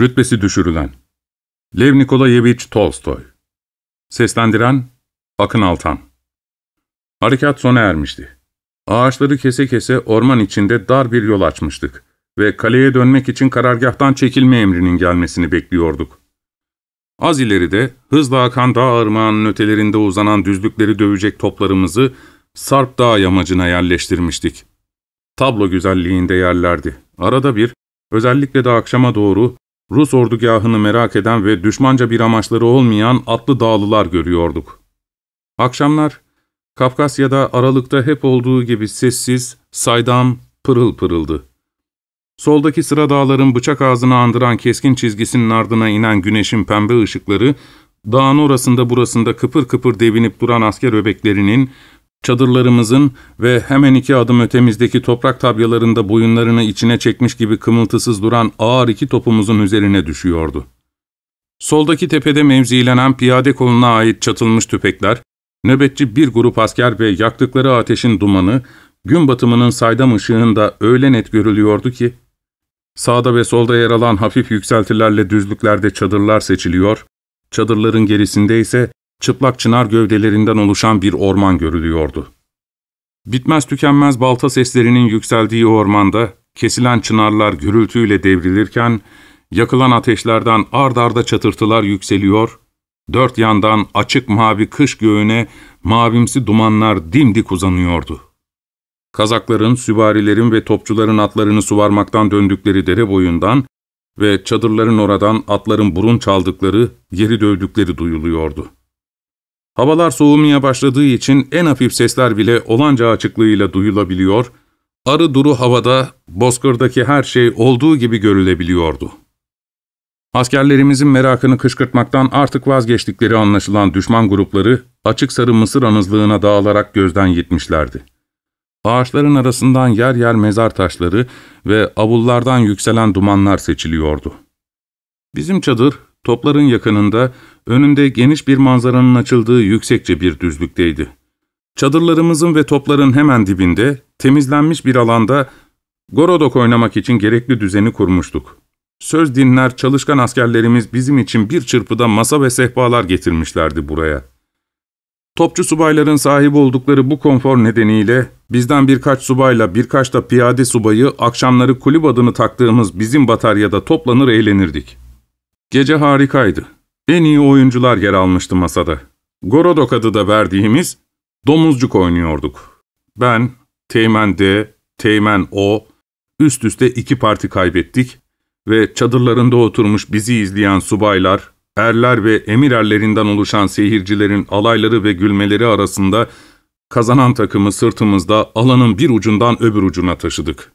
Rütbesi düşürülen Lev Nikolayevich Tolstoy Seslendiren Akın Altan Harekat sona ermişti. Ağaçları kese kese orman içinde dar bir yol açmıştık ve kaleye dönmek için karargahtan çekilme emrinin gelmesini bekliyorduk. Az ileride hızla akan dağ ırmağının ötelerinde uzanan düzlükleri dövecek toplarımızı Sarp Dağ yamacına yerleştirmiştik. Tablo güzelliğinde yerlerdi. Arada bir, özellikle de akşama doğru Rus ordugahını merak eden ve düşmanca bir amaçları olmayan atlı dağlılar görüyorduk. Akşamlar, Kafkasya'da Aralık'ta hep olduğu gibi sessiz, saydam, pırıl pırıldı. Soldaki sıra dağların bıçak ağzını andıran keskin çizgisinin ardına inen güneşin pembe ışıkları, dağın orasında burasında kıpır kıpır devinip duran asker öbeklerinin, Çadırlarımızın ve hemen iki adım ötemizdeki toprak tabyalarında boyunlarını içine çekmiş gibi kımıltısız duran ağır iki topumuzun üzerine düşüyordu. Soldaki tepede mevzilenen piyade koluna ait çatılmış tüfekler, nöbetçi bir grup asker ve yaktıkları ateşin dumanı, gün batımının saydam ışığında öyle net görülüyordu ki, sağda ve solda yer alan hafif yükseltilerle düzlüklerde çadırlar seçiliyor, çadırların gerisinde ise çıplak çınar gövdelerinden oluşan bir orman görülüyordu. Bitmez tükenmez balta seslerinin yükseldiği ormanda kesilen çınarlar gürültüyle devrilirken, yakılan ateşlerden ard arda çatırtılar yükseliyor, dört yandan açık mavi kış göğüne mavimsi dumanlar dimdik uzanıyordu. Kazakların, süvarilerin ve topçuların atlarını suvarmaktan döndükleri dere boyundan ve çadırların oradan atların burun çaldıkları, yeri dövdükleri duyuluyordu. Havalar soğumaya başladığı için en hafif sesler bile olanca açıklığıyla duyulabiliyor, arı duru havada bozkırdaki her şey olduğu gibi görülebiliyordu. Askerlerimizin merakını kışkırtmaktan artık vazgeçtikleri anlaşılan düşman grupları açık sarı mısır anızlığına dağılarak gözden gitmişlerdi. Ağaçların arasından yer yer mezar taşları ve avullardan yükselen dumanlar seçiliyordu. Bizim çadır Topların yakınında, önünde geniş bir manzaranın açıldığı yüksekçe bir düzlükteydi. Çadırlarımızın ve topların hemen dibinde, temizlenmiş bir alanda Gorodok oynamak için gerekli düzeni kurmuştuk. Söz dinler çalışkan askerlerimiz bizim için bir çırpıda masa ve sehpalar getirmişlerdi buraya. Topçu subayların sahip oldukları bu konfor nedeniyle bizden birkaç subayla birkaç da piyade subayı akşamları kulüp adını taktığımız bizim bataryada toplanır eğlenirdik. Gece harikaydı. En iyi oyuncular yer almıştı masada. Gorodok adı da verdiğimiz domuzcuk oynuyorduk. Ben, Teğmen D, Teğmen O, üst üste iki parti kaybettik ve çadırlarında oturmuş bizi izleyen subaylar, erler ve emirerlerinden oluşan seyircilerin alayları ve gülmeleri arasında kazanan takımı sırtımızda alanın bir ucundan öbür ucuna taşıdık.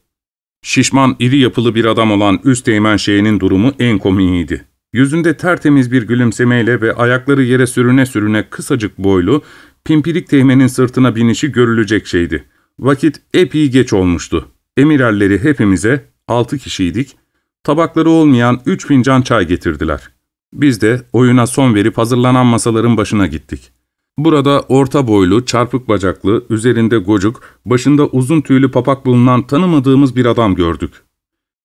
Şişman iri yapılı bir adam olan üst teğmen şeyinin durumu en komiğiydi. Yüzünde tertemiz bir gülümsemeyle ve ayakları yere sürüne sürüne kısacık boylu, pimpirik teğmenin sırtına binişi görülecek şeydi. Vakit epey geç olmuştu. Emirerleri hepimize, altı kişiydik, tabakları olmayan üç fincan çay getirdiler. Biz de oyuna son verip hazırlanan masaların başına gittik. Burada orta boylu, çarpık bacaklı, üzerinde gocuk, başında uzun tüylü papak bulunan tanımadığımız bir adam gördük.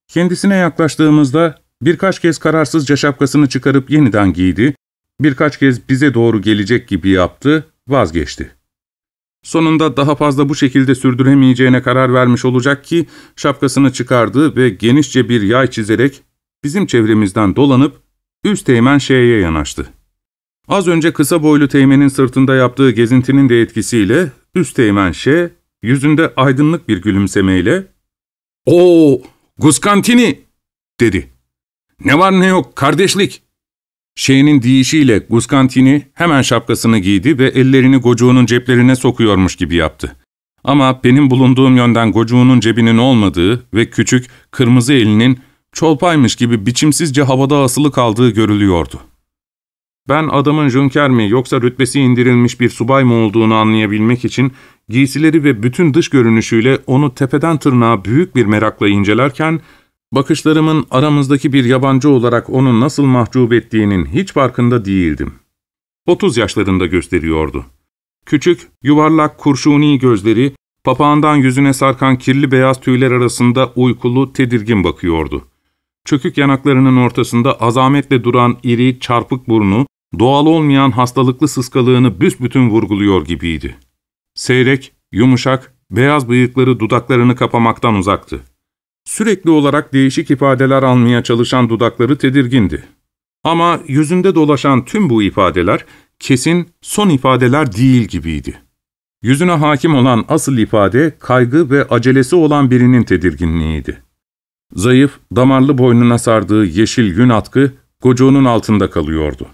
Kendisine yaklaştığımızda Birkaç kez kararsızca şapkasını çıkarıp yeniden giydi, birkaç kez bize doğru gelecek gibi yaptı, vazgeçti. Sonunda daha fazla bu şekilde sürdüremeyeceğine karar vermiş olacak ki şapkasını çıkardı ve genişçe bir yay çizerek bizim çevremizden dolanıp üst teğmen şeye yanaştı. Az önce kısa boylu teğmenin sırtında yaptığı gezintinin de etkisiyle üst teğmen şe yüzünde aydınlık bir gülümsemeyle ''Oo, Guskantini!'' dedi. Ne var ne yok kardeşlik. Şeyinin deyişiyle Guskantini hemen şapkasını giydi ve ellerini gocuğunun ceplerine sokuyormuş gibi yaptı. Ama benim bulunduğum yönden gocuğunun cebinin olmadığı ve küçük, kırmızı elinin çolpaymış gibi biçimsizce havada asılı kaldığı görülüyordu. Ben adamın jünker mi yoksa rütbesi indirilmiş bir subay mı olduğunu anlayabilmek için giysileri ve bütün dış görünüşüyle onu tepeden tırnağa büyük bir merakla incelerken Bakışlarımın aramızdaki bir yabancı olarak onu nasıl mahcup ettiğinin hiç farkında değildim. Otuz yaşlarında gösteriyordu. Küçük, yuvarlak kurşuni gözleri, papağandan yüzüne sarkan kirli beyaz tüyler arasında uykulu, tedirgin bakıyordu. Çökük yanaklarının ortasında azametle duran iri, çarpık burnu, doğal olmayan hastalıklı sıskalığını büsbütün vurguluyor gibiydi. Seyrek, yumuşak, beyaz bıyıkları dudaklarını kapamaktan uzaktı. Sürekli olarak değişik ifadeler almaya çalışan dudakları tedirgindi. Ama yüzünde dolaşan tüm bu ifadeler kesin son ifadeler değil gibiydi. Yüzüne hakim olan asıl ifade kaygı ve acelesi olan birinin tedirginliğiydi. Zayıf, damarlı boynuna sardığı yeşil gün atkı gocuğunun altında kalıyordu.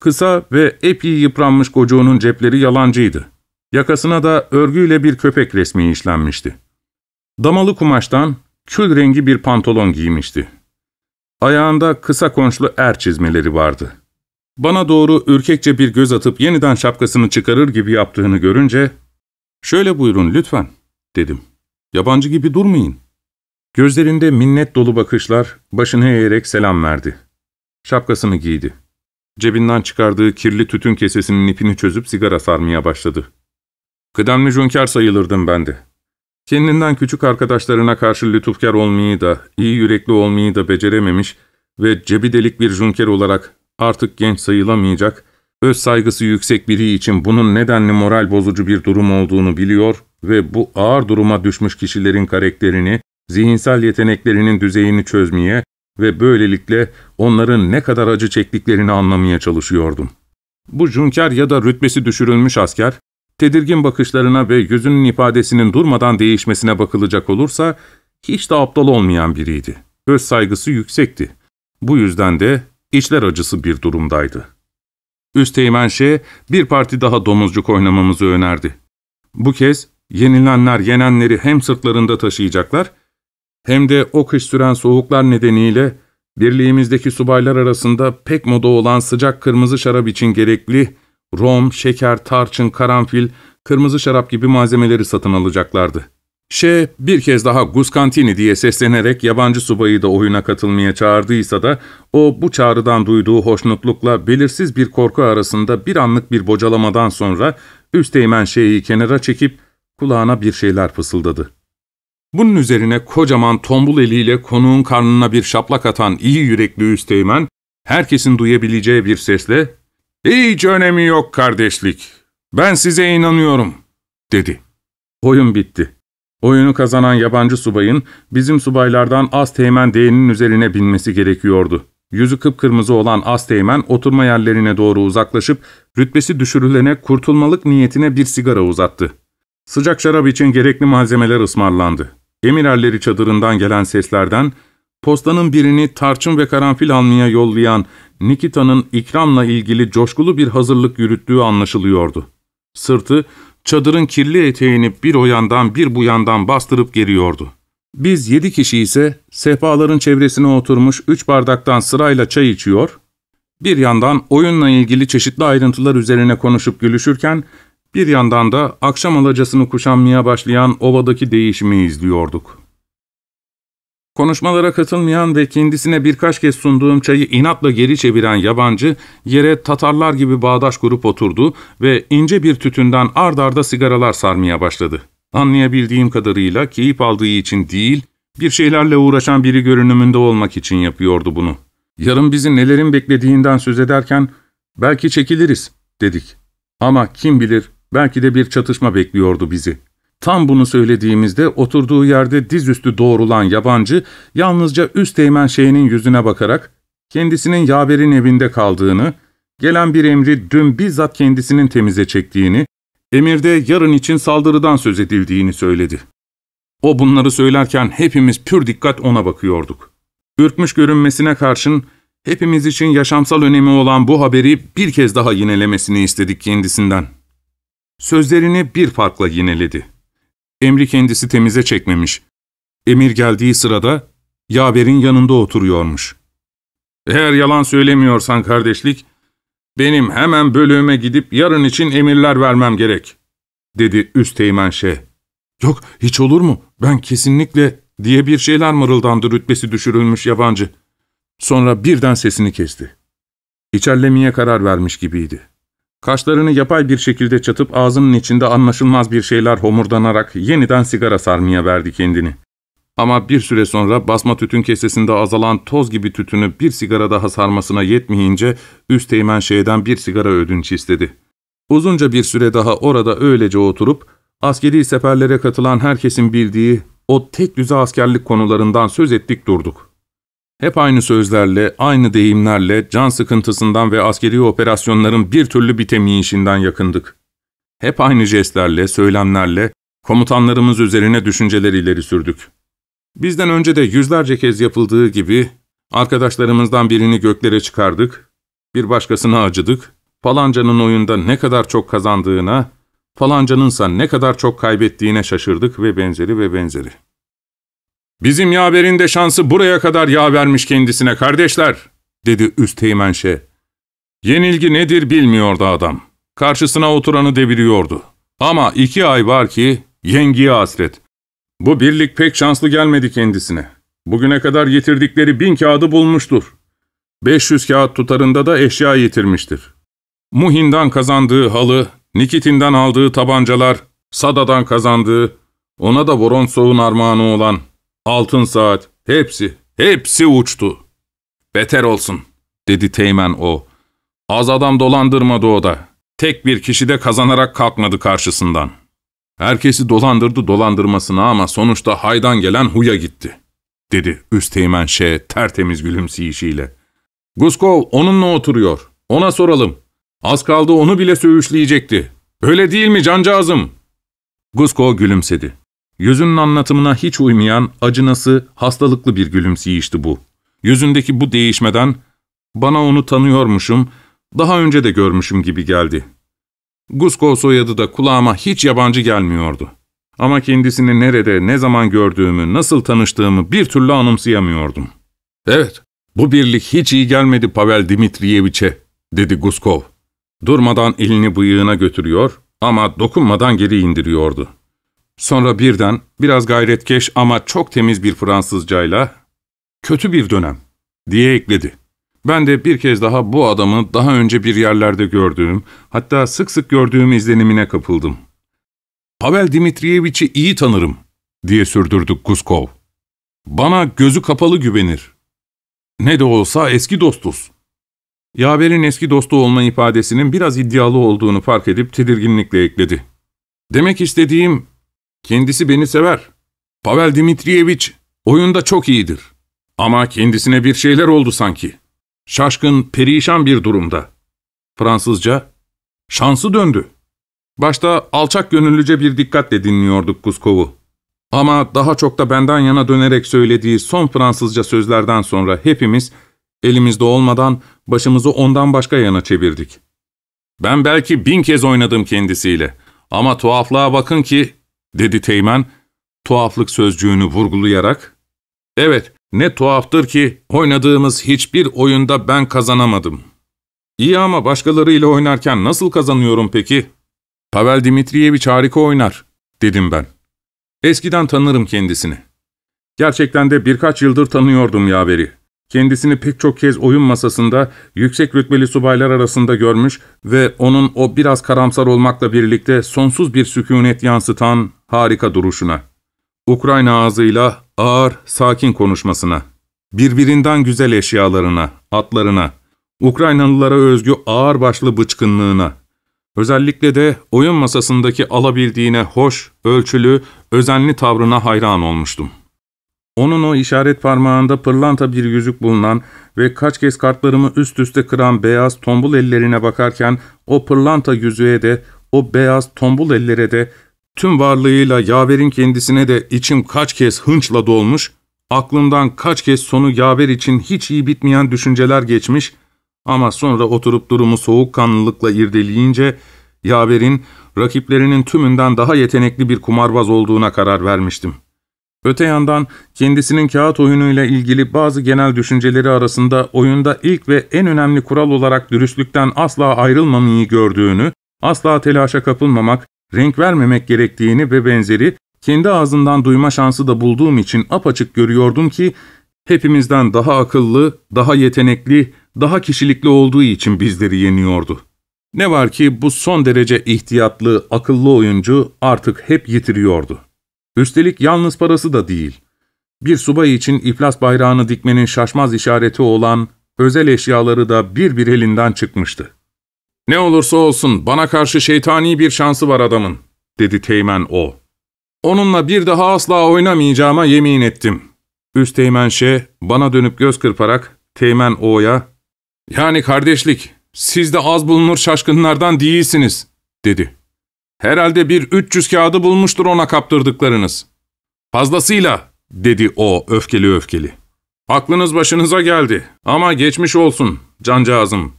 Kısa ve epey yıpranmış gocuğunun cepleri yalancıydı. Yakasına da örgüyle bir köpek resmi işlenmişti. Damalı kumaştan kül rengi bir pantolon giymişti. Ayağında kısa konçlu er çizmeleri vardı. Bana doğru ürkekçe bir göz atıp yeniden şapkasını çıkarır gibi yaptığını görünce, ''Şöyle buyurun lütfen.'' dedim. ''Yabancı gibi durmayın.'' Gözlerinde minnet dolu bakışlar, başını eğerek selam verdi. Şapkasını giydi. Cebinden çıkardığı kirli tütün kesesinin ipini çözüp sigara sarmaya başladı. ''Kıdemli cünkar sayılırdım ben de. Kendinden küçük arkadaşlarına karşı lütufkar olmayı da, iyi yürekli olmayı da becerememiş ve cebi delik bir junker olarak artık genç sayılamayacak, öz saygısı yüksek biri için bunun nedenli moral bozucu bir durum olduğunu biliyor ve bu ağır duruma düşmüş kişilerin karakterini, zihinsel yeteneklerinin düzeyini çözmeye ve böylelikle onların ne kadar acı çektiklerini anlamaya çalışıyordum. Bu junker ya da rütbesi düşürülmüş asker, tedirgin bakışlarına ve yüzünün ifadesinin durmadan değişmesine bakılacak olursa, hiç de aptal olmayan biriydi. Öz saygısı yüksekti. Bu yüzden de içler acısı bir durumdaydı. Üsteğmen Şeh bir parti daha domuzcuk oynamamızı önerdi. Bu kez yenilenler yenenleri hem sırtlarında taşıyacaklar, hem de o kış süren soğuklar nedeniyle birliğimizdeki subaylar arasında pek moda olan sıcak kırmızı şarap için gerekli Rom, şeker, tarçın, karanfil, kırmızı şarap gibi malzemeleri satın alacaklardı. Şe bir kez daha Guscantini diye seslenerek yabancı subayı da oyuna katılmaya çağırdıysa da o bu çağrıdan duyduğu hoşnutlukla belirsiz bir korku arasında bir anlık bir bocalamadan sonra Üsteğmen şeyi kenara çekip kulağına bir şeyler fısıldadı. Bunun üzerine kocaman tombul eliyle konuğun karnına bir şaplak atan iyi yürekli Üsteğmen herkesin duyabileceği bir sesle ''Hiç önemi yok kardeşlik. Ben size inanıyorum.'' dedi. Oyun bitti. Oyunu kazanan yabancı subayın bizim subaylardan Asteğmen değinin üzerine binmesi gerekiyordu. Yüzü kıpkırmızı olan Asteğmen oturma yerlerine doğru uzaklaşıp rütbesi düşürülene kurtulmalık niyetine bir sigara uzattı. Sıcak şarap için gerekli malzemeler ısmarlandı. Emirerleri çadırından gelen seslerden, postanın birini tarçın ve karanfil almaya yollayan Nikita'nın ikramla ilgili coşkulu bir hazırlık yürüttüğü anlaşılıyordu. Sırtı, çadırın kirli eteğini bir o yandan bir bu yandan bastırıp geriyordu. Biz yedi kişi ise sehpaların çevresine oturmuş üç bardaktan sırayla çay içiyor, bir yandan oyunla ilgili çeşitli ayrıntılar üzerine konuşup gülüşürken, bir yandan da akşam alacasını kuşanmaya başlayan ovadaki değişimi izliyorduk. Konuşmalara katılmayan ve kendisine birkaç kez sunduğum çayı inatla geri çeviren yabancı, yere Tatarlar gibi bağdaş grup oturdu ve ince bir tütünden ard arda sigaralar sarmaya başladı. Anlayabildiğim kadarıyla keyif aldığı için değil, bir şeylerle uğraşan biri görünümünde olmak için yapıyordu bunu. Yarın bizi nelerin beklediğinden söz ederken, belki çekiliriz dedik. Ama kim bilir, belki de bir çatışma bekliyordu bizi.'' Tam bunu söylediğimizde oturduğu yerde dizüstü doğrulan yabancı yalnızca üst teğmen şeyinin yüzüne bakarak kendisinin yaverin evinde kaldığını, gelen bir emri dün bizzat kendisinin temize çektiğini, emirde yarın için saldırıdan söz edildiğini söyledi. O bunları söylerken hepimiz pür dikkat ona bakıyorduk. Ürkmüş görünmesine karşın hepimiz için yaşamsal önemi olan bu haberi bir kez daha yinelemesini istedik kendisinden. Sözlerini bir farkla yineledi. Emri kendisi temize çekmemiş. Emir geldiği sırada yaverin yanında oturuyormuş. Eğer yalan söylemiyorsan kardeşlik, benim hemen bölüğüme gidip yarın için emirler vermem gerek, dedi Üsteğmen Şeyh. Yok, hiç olur mu? Ben kesinlikle diye bir şeyler mırıldandı rütbesi düşürülmüş yabancı. Sonra birden sesini kesti. İçerlemeye karar vermiş gibiydi. Kaşlarını yapay bir şekilde çatıp ağzının içinde anlaşılmaz bir şeyler homurdanarak yeniden sigara sarmaya verdi kendini. Ama bir süre sonra basma tütün kesesinde azalan toz gibi tütünü bir sigara daha sarmasına yetmeyince üst teğmen şeyden bir sigara ödünç istedi. Uzunca bir süre daha orada öylece oturup askeri seferlere katılan herkesin bildiği o tek düze askerlik konularından söz ettik durduk. Hep aynı sözlerle, aynı deyimlerle can sıkıntısından ve askeri operasyonların bir türlü bitemeyişinden yakındık. Hep aynı jestlerle, söylemlerle komutanlarımız üzerine düşünceler ileri sürdük. Bizden önce de yüzlerce kez yapıldığı gibi arkadaşlarımızdan birini göklere çıkardık, bir başkasını acıdık, falancanın oyunda ne kadar çok kazandığına, falancanınsa ne kadar çok kaybettiğine şaşırdık ve benzeri ve benzeri. Bizim yaverin de şansı buraya kadar yağ vermiş kendisine kardeşler, dedi Üsteğmenşe. Yenilgi nedir bilmiyordu adam. Karşısına oturanı deviriyordu. Ama iki ay var ki yengiye hasret. Bu birlik pek şanslı gelmedi kendisine. Bugüne kadar yitirdikleri bin kağıdı bulmuştur. 500 kağıt tutarında da eşya yitirmiştir. Muhin'den kazandığı halı, Nikitin'den aldığı tabancalar, Sada'dan kazandığı, ona da Voronsov'un armağanı olan Altın saat, hepsi, hepsi uçtu. Beter olsun, dedi Teğmen o. Az adam dolandırmadı o da. Tek bir kişi de kazanarak kalkmadı karşısından. Herkesi dolandırdı dolandırmasına ama sonuçta haydan gelen huya gitti, dedi üst Üsteğmen Şe tertemiz gülümseyişiyle. Guskov onunla oturuyor, ona soralım. Az kaldı onu bile söğüşleyecekti. Öyle değil mi cancağızım? Guskov gülümsedi. Yüzünün anlatımına hiç uymayan, acınası, hastalıklı bir gülümseyişti bu. Yüzündeki bu değişmeden, bana onu tanıyormuşum, daha önce de görmüşüm gibi geldi. Guskov soyadı da kulağıma hiç yabancı gelmiyordu. Ama kendisini nerede, ne zaman gördüğümü, nasıl tanıştığımı bir türlü anımsayamıyordum. ''Evet, bu birlik hiç iyi gelmedi Pavel Dimitriyeviç'e.'' dedi Guskov. Durmadan elini bıyığına götürüyor ama dokunmadan geri indiriyordu. Sonra birden, biraz gayretkeş ama çok temiz bir Fransızcayla, ''Kötü bir dönem.'' diye ekledi. Ben de bir kez daha bu adamı daha önce bir yerlerde gördüğüm, hatta sık sık gördüğüm izlenimine kapıldım. ''Pavel Dimitriyeviç'i iyi tanırım.'' diye sürdürdü Guskov. ''Bana gözü kapalı güvenir. Ne de olsa eski dostuz.'' Yaver'in eski dostu olma ifadesinin biraz iddialı olduğunu fark edip tedirginlikle ekledi. ''Demek istediğim Kendisi beni sever. Pavel Dimitriyeviç oyunda çok iyidir. Ama kendisine bir şeyler oldu sanki. Şaşkın, perişan bir durumda. Fransızca, şansı döndü. Başta alçak gönüllüce bir dikkatle dinliyorduk Kuskov'u. Ama daha çok da benden yana dönerek söylediği son Fransızca sözlerden sonra hepimiz elimizde olmadan başımızı ondan başka yana çevirdik. Ben belki bin kez oynadım kendisiyle ama tuhaflığa bakın ki dedi Teğmen, tuhaflık sözcüğünü vurgulayarak. Evet, ne tuhaftır ki oynadığımız hiçbir oyunda ben kazanamadım. İyi ama başkalarıyla oynarken nasıl kazanıyorum peki? Pavel Dimitriyeviç harika oynar, dedim ben. Eskiden tanırım kendisini. Gerçekten de birkaç yıldır tanıyordum yaveri. Kendisini pek çok kez oyun masasında yüksek rütbeli subaylar arasında görmüş ve onun o biraz karamsar olmakla birlikte sonsuz bir sükunet yansıtan harika duruşuna. Ukrayna ağzıyla ağır, sakin konuşmasına. Birbirinden güzel eşyalarına, atlarına, Ukraynalılara özgü ağır başlı bıçkınlığına. Özellikle de oyun masasındaki alabildiğine hoş, ölçülü, özenli tavrına hayran olmuştum.'' Onun o işaret parmağında pırlanta bir yüzük bulunan ve kaç kez kartlarımı üst üste kıran beyaz tombul ellerine bakarken o pırlanta yüzüğe de, o beyaz tombul ellere de, tüm varlığıyla yaverin kendisine de içim kaç kez hınçla dolmuş, aklımdan kaç kez sonu yaver için hiç iyi bitmeyen düşünceler geçmiş ama sonra oturup durumu soğukkanlılıkla irdeleyince yaverin rakiplerinin tümünden daha yetenekli bir kumarbaz olduğuna karar vermiştim.'' Öte yandan kendisinin kağıt oyunuyla ilgili bazı genel düşünceleri arasında oyunda ilk ve en önemli kural olarak dürüstlükten asla ayrılmamayı gördüğünü, asla telaşa kapılmamak, renk vermemek gerektiğini ve benzeri kendi ağzından duyma şansı da bulduğum için apaçık görüyordum ki hepimizden daha akıllı, daha yetenekli, daha kişilikli olduğu için bizleri yeniyordu. Ne var ki bu son derece ihtiyatlı, akıllı oyuncu artık hep yitiriyordu. Üstelik yalnız parası da değil. Bir subay için iflas bayrağını dikmenin şaşmaz işareti olan özel eşyaları da bir bir elinden çıkmıştı. ''Ne olursa olsun bana karşı şeytani bir şansı var adamın.'' dedi Teğmen o. ''Onunla bir daha asla oynamayacağıma yemin ettim.'' Üst Teğmen Şe bana dönüp göz kırparak Teğmen O'ya ''Yani kardeşlik, siz de az bulunur şaşkınlardan değilsiniz.'' dedi. Herhalde bir 300 kağıdı bulmuştur ona kaptırdıklarınız. Fazlasıyla, dedi o öfkeli öfkeli. Aklınız başınıza geldi ama geçmiş olsun cancağızım.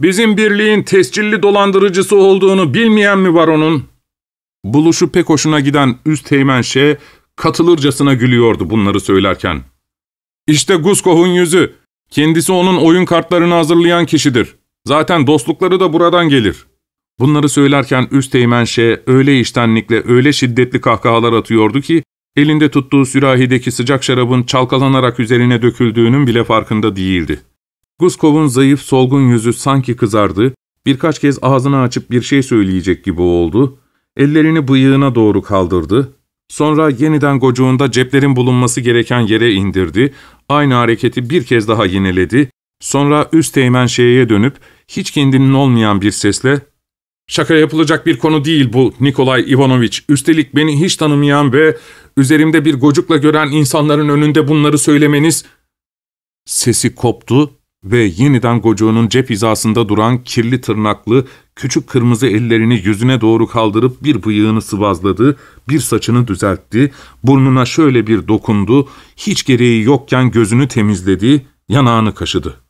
Bizim birliğin tescilli dolandırıcısı olduğunu bilmeyen mi var onun? Buluşu pek hoşuna giden üst teğmenşe katılırcasına gülüyordu bunları söylerken. İşte Guskov'un yüzü. Kendisi onun oyun kartlarını hazırlayan kişidir. Zaten dostlukları da buradan gelir. Bunları söylerken Üsteğmen Şe öyle iştenlikle öyle şiddetli kahkahalar atıyordu ki elinde tuttuğu sürahideki sıcak şarabın çalkalanarak üzerine döküldüğünün bile farkında değildi. Guskov'un zayıf solgun yüzü sanki kızardı, birkaç kez ağzını açıp bir şey söyleyecek gibi oldu, ellerini bıyığına doğru kaldırdı, sonra yeniden gocuğunda ceplerin bulunması gereken yere indirdi, aynı hareketi bir kez daha yineledi, sonra üst teğmen dönüp hiç kendinin olmayan bir sesle Şaka yapılacak bir konu değil bu Nikolay Ivanoviç. Üstelik beni hiç tanımayan ve üzerimde bir gocukla gören insanların önünde bunları söylemeniz... Sesi koptu ve yeniden gocuğunun cep hizasında duran kirli tırnaklı, küçük kırmızı ellerini yüzüne doğru kaldırıp bir bıyığını sıvazladı, bir saçını düzeltti, burnuna şöyle bir dokundu, hiç gereği yokken gözünü temizledi, yanağını kaşıdı.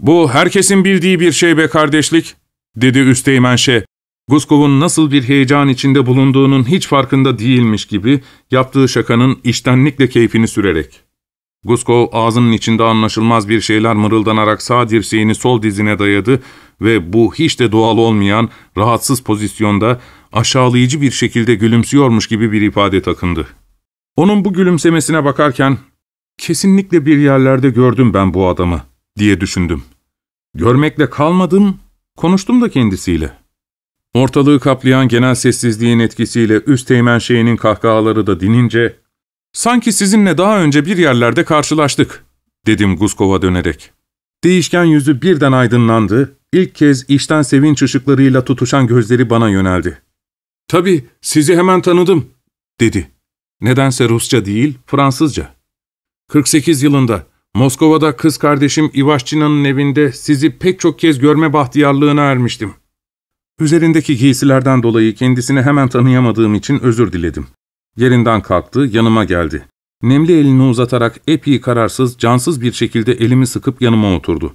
''Bu herkesin bildiği bir şey be kardeşlik.'' dedi Üsteğmenşe. Guskov'un nasıl bir heyecan içinde bulunduğunun hiç farkında değilmiş gibi yaptığı şakanın iştenlikle keyfini sürerek. Guskov ağzının içinde anlaşılmaz bir şeyler mırıldanarak sağ dirseğini sol dizine dayadı ve bu hiç de doğal olmayan, rahatsız pozisyonda aşağılayıcı bir şekilde gülümsüyormuş gibi bir ifade takındı. Onun bu gülümsemesine bakarken, ''Kesinlikle bir yerlerde gördüm ben bu adamı.'' diye düşündüm. Görmekle kalmadım, Konuştum da kendisiyle. Ortalığı kaplayan genel sessizliğin etkisiyle üst teğmen şeyinin kahkahaları da dinince, ''Sanki sizinle daha önce bir yerlerde karşılaştık.'' dedim Guskov'a dönerek. Değişken yüzü birden aydınlandı, ilk kez işten sevinç ışıklarıyla tutuşan gözleri bana yöneldi. ''Tabii, sizi hemen tanıdım.'' dedi. Nedense Rusça değil, Fransızca. 48 yılında Moskova'da kız kardeşim İvaşçina'nın evinde sizi pek çok kez görme bahtiyarlığına ermiştim. Üzerindeki giysilerden dolayı kendisini hemen tanıyamadığım için özür diledim. Yerinden kalktı, yanıma geldi. Nemli elini uzatarak epey kararsız, cansız bir şekilde elimi sıkıp yanıma oturdu.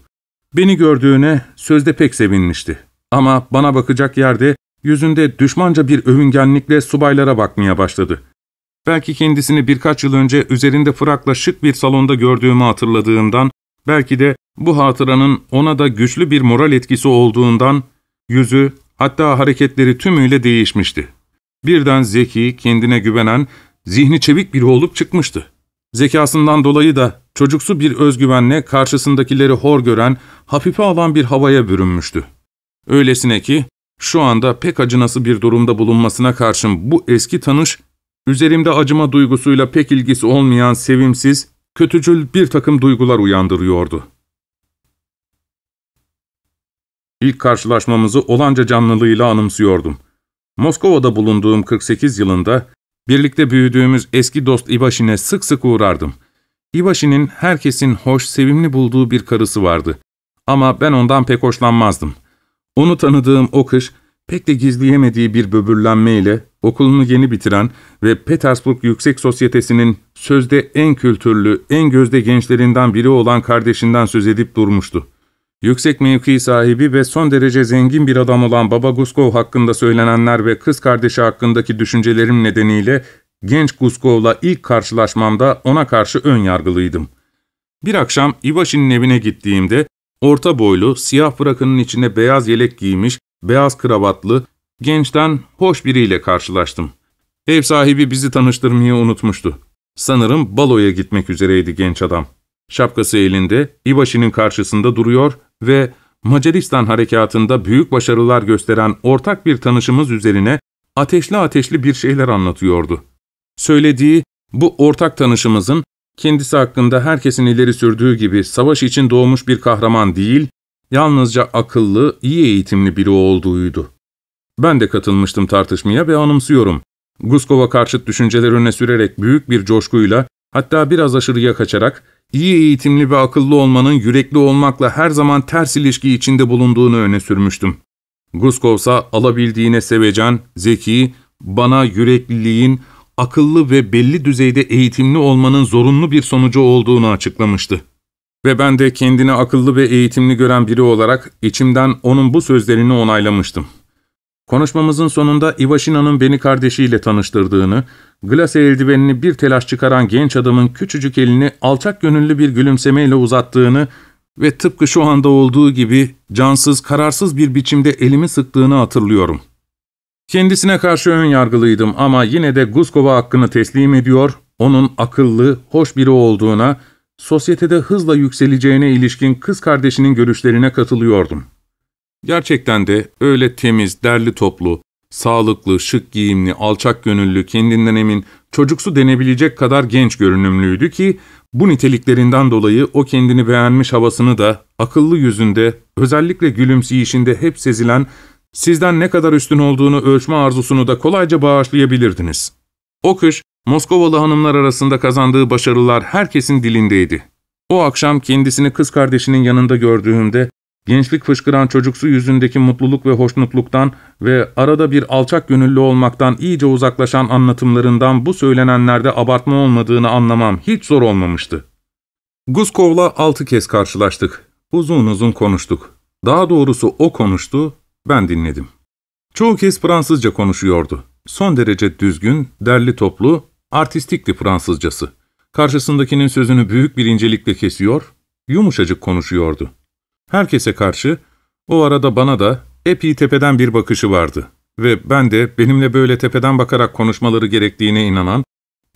Beni gördüğüne sözde pek sevinmişti. Ama bana bakacak yerde yüzünde düşmanca bir övüngenlikle subaylara bakmaya başladı. Belki kendisini birkaç yıl önce üzerinde frakla şık bir salonda gördüğümü hatırladığından, belki de bu hatıranın ona da güçlü bir moral etkisi olduğundan, yüzü hatta hareketleri tümüyle değişmişti. Birden zeki, kendine güvenen, zihni çevik biri olup çıkmıştı. Zekasından dolayı da çocuksu bir özgüvenle karşısındakileri hor gören, hafife alan bir havaya bürünmüştü. Öylesine ki şu anda pek acınası bir durumda bulunmasına karşın bu eski tanış Üzerimde acıma duygusuyla pek ilgisi olmayan sevimsiz, kötücül bir takım duygular uyandırıyordu. İlk karşılaşmamızı olanca canlılığıyla anımsıyordum. Moskova'da bulunduğum 48 yılında birlikte büyüdüğümüz eski dost İvaşin'e sık sık uğrardım. İvaşin'in herkesin hoş, sevimli bulduğu bir karısı vardı. Ama ben ondan pek hoşlanmazdım. Onu tanıdığım o kış, pek de gizleyemediği bir böbürlenmeyle okulunu yeni bitiren ve Petersburg Yüksek Sosyetesi'nin sözde en kültürlü, en gözde gençlerinden biri olan kardeşinden söz edip durmuştu. Yüksek mevki sahibi ve son derece zengin bir adam olan Baba Guskov hakkında söylenenler ve kız kardeşi hakkındaki düşüncelerim nedeniyle genç Guskov'la ilk karşılaşmamda ona karşı ön yargılıydım. Bir akşam İvaşin'in evine gittiğimde orta boylu, siyah frakının içine beyaz yelek giymiş, beyaz kravatlı, gençten hoş biriyle karşılaştım. Ev sahibi bizi tanıştırmayı unutmuştu. Sanırım baloya gitmek üzereydi genç adam. Şapkası elinde, İbaşi'nin karşısında duruyor ve Macaristan harekatında büyük başarılar gösteren ortak bir tanışımız üzerine ateşli ateşli bir şeyler anlatıyordu. Söylediği, bu ortak tanışımızın kendisi hakkında herkesin ileri sürdüğü gibi savaş için doğmuş bir kahraman değil, Yalnızca akıllı, iyi eğitimli biri olduğuydu. Ben de katılmıştım tartışmaya ve anımsıyorum. Guskova karşıt düşünceler öne sürerek büyük bir coşkuyla, hatta biraz aşırıya kaçarak, iyi eğitimli ve akıllı olmanın yürekli olmakla her zaman ters ilişki içinde bulunduğunu öne sürmüştüm. ise alabildiğine sevecen, zeki, bana yürekliliğin, akıllı ve belli düzeyde eğitimli olmanın zorunlu bir sonucu olduğunu açıklamıştı. Ve ben de kendini akıllı ve eğitimli gören biri olarak içimden onun bu sözlerini onaylamıştım. Konuşmamızın sonunda Ivaşina'nın beni kardeşiyle tanıştırdığını, glase eldivenini bir telaş çıkaran genç adamın küçücük elini alçak gönüllü bir gülümsemeyle uzattığını ve tıpkı şu anda olduğu gibi cansız, kararsız bir biçimde elimi sıktığını hatırlıyorum. Kendisine karşı ön yargılıydım ama yine de Guskova hakkını teslim ediyor, onun akıllı, hoş biri olduğuna sosyetede hızla yükseleceğine ilişkin kız kardeşinin görüşlerine katılıyordum. Gerçekten de öyle temiz, derli toplu, sağlıklı, şık giyimli, alçak gönüllü, kendinden emin, çocuksu denebilecek kadar genç görünümlüydü ki, bu niteliklerinden dolayı o kendini beğenmiş havasını da akıllı yüzünde, özellikle gülümseyişinde hep sezilen, sizden ne kadar üstün olduğunu ölçme arzusunu da kolayca bağışlayabilirdiniz. O kış Moskovalı hanımlar arasında kazandığı başarılar herkesin dilindeydi. O akşam kendisini kız kardeşinin yanında gördüğümde, gençlik fışkıran çocuksu yüzündeki mutluluk ve hoşnutluktan ve arada bir alçak gönüllü olmaktan iyice uzaklaşan anlatımlarından bu söylenenlerde abartma olmadığını anlamam hiç zor olmamıştı. Guskov'la altı kez karşılaştık. Uzun uzun konuştuk. Daha doğrusu o konuştu, ben dinledim. Çoğu kez Fransızca konuşuyordu. Son derece düzgün, derli toplu, Artistikti Fransızcası. Karşısındakinin sözünü büyük bir incelikle kesiyor, yumuşacık konuşuyordu. Herkese karşı, o arada bana da epey tepeden bir bakışı vardı ve ben de benimle böyle tepeden bakarak konuşmaları gerektiğine inanan,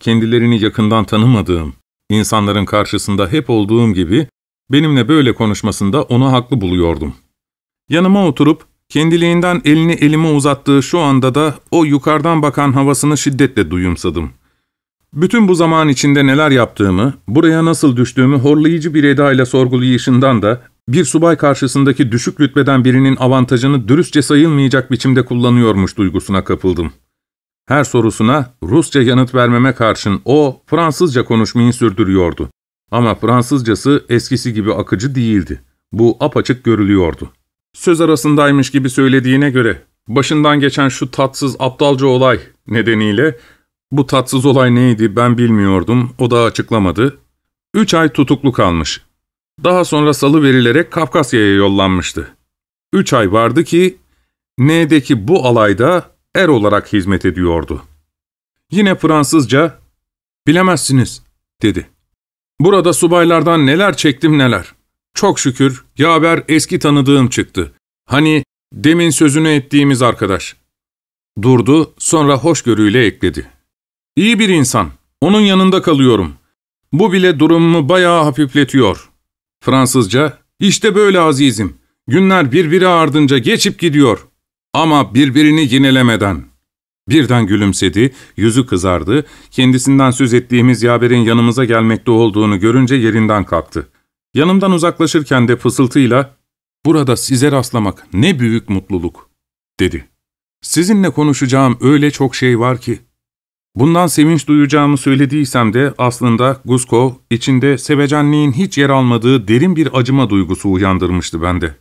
kendilerini yakından tanımadığım, insanların karşısında hep olduğum gibi benimle böyle konuşmasında onu haklı buluyordum. Yanıma oturup kendiliğinden elini elime uzattığı şu anda da o yukarıdan bakan havasını şiddetle duyumsadım. Bütün bu zaman içinde neler yaptığımı, buraya nasıl düştüğümü horlayıcı bir edayla sorgulayışından da, bir subay karşısındaki düşük rütbeden birinin avantajını dürüstçe sayılmayacak biçimde kullanıyormuş duygusuna kapıldım. Her sorusuna Rusça yanıt vermeme karşın o Fransızca konuşmayı sürdürüyordu. Ama Fransızcası eskisi gibi akıcı değildi. Bu apaçık görülüyordu. Söz arasındaymış gibi söylediğine göre, başından geçen şu tatsız aptalca olay nedeniyle bu tatsız olay neydi ben bilmiyordum, o da açıklamadı. Üç ay tutuklu kalmış. Daha sonra salı verilerek Kafkasya'ya yollanmıştı. Üç ay vardı ki, N'deki bu alayda er olarak hizmet ediyordu. Yine Fransızca, ''Bilemezsiniz.'' dedi. ''Burada subaylardan neler çektim neler. Çok şükür yaver eski tanıdığım çıktı. Hani demin sözünü ettiğimiz arkadaş.'' Durdu, sonra hoşgörüyle ekledi. İyi bir insan. Onun yanında kalıyorum. Bu bile durumumu bayağı hafifletiyor. Fransızca, işte böyle azizim. Günler birbiri ardınca geçip gidiyor. Ama birbirini yinelemeden. Birden gülümsedi, yüzü kızardı. Kendisinden söz ettiğimiz yaverin yanımıza gelmekte olduğunu görünce yerinden kalktı. Yanımdan uzaklaşırken de fısıltıyla ''Burada size rastlamak ne büyük mutluluk.'' dedi. ''Sizinle konuşacağım öyle çok şey var ki.'' Bundan sevinç duyacağımı söylediysem de aslında Guskov içinde sevecenliğin hiç yer almadığı derin bir acıma duygusu uyandırmıştı bende.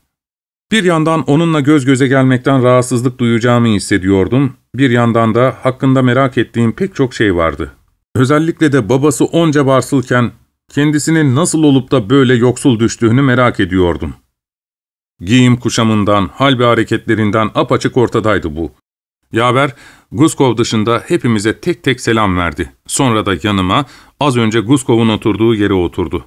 Bir yandan onunla göz göze gelmekten rahatsızlık duyacağımı hissediyordum, bir yandan da hakkında merak ettiğim pek çok şey vardı. Özellikle de babası onca barsılken kendisinin nasıl olup da böyle yoksul düştüğünü merak ediyordum. Giyim kuşamından, hal ve hareketlerinden apaçık ortadaydı bu. Yaver, Guskov dışında hepimize tek tek selam verdi. Sonra da yanıma, az önce Guskov'un oturduğu yere oturdu.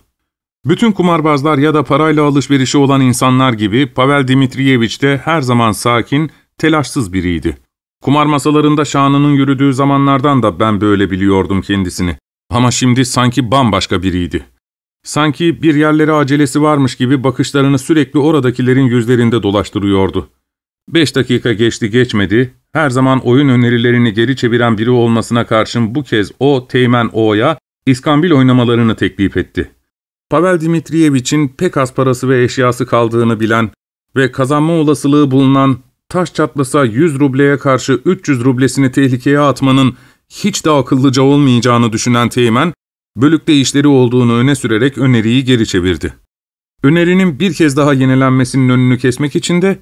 Bütün kumarbazlar ya da parayla alışverişi olan insanlar gibi Pavel Dimitriyeviç de her zaman sakin, telaşsız biriydi. Kumar masalarında şanının yürüdüğü zamanlardan da ben böyle biliyordum kendisini. Ama şimdi sanki bambaşka biriydi. Sanki bir yerlere acelesi varmış gibi bakışlarını sürekli oradakilerin yüzlerinde dolaştırıyordu. Beş dakika geçti geçmedi, her zaman oyun önerilerini geri çeviren biri olmasına karşın bu kez o Teğmen O'ya İskambil oynamalarını teklif etti. Pavel Dimitriyevich'in pek az parası ve eşyası kaldığını bilen ve kazanma olasılığı bulunan taş çatlasa 100 rubleye karşı 300 rublesini tehlikeye atmanın hiç de akıllıca olmayacağını düşünen Teğmen, bölükte işleri olduğunu öne sürerek öneriyi geri çevirdi. Önerinin bir kez daha yenilenmesinin önünü kesmek için de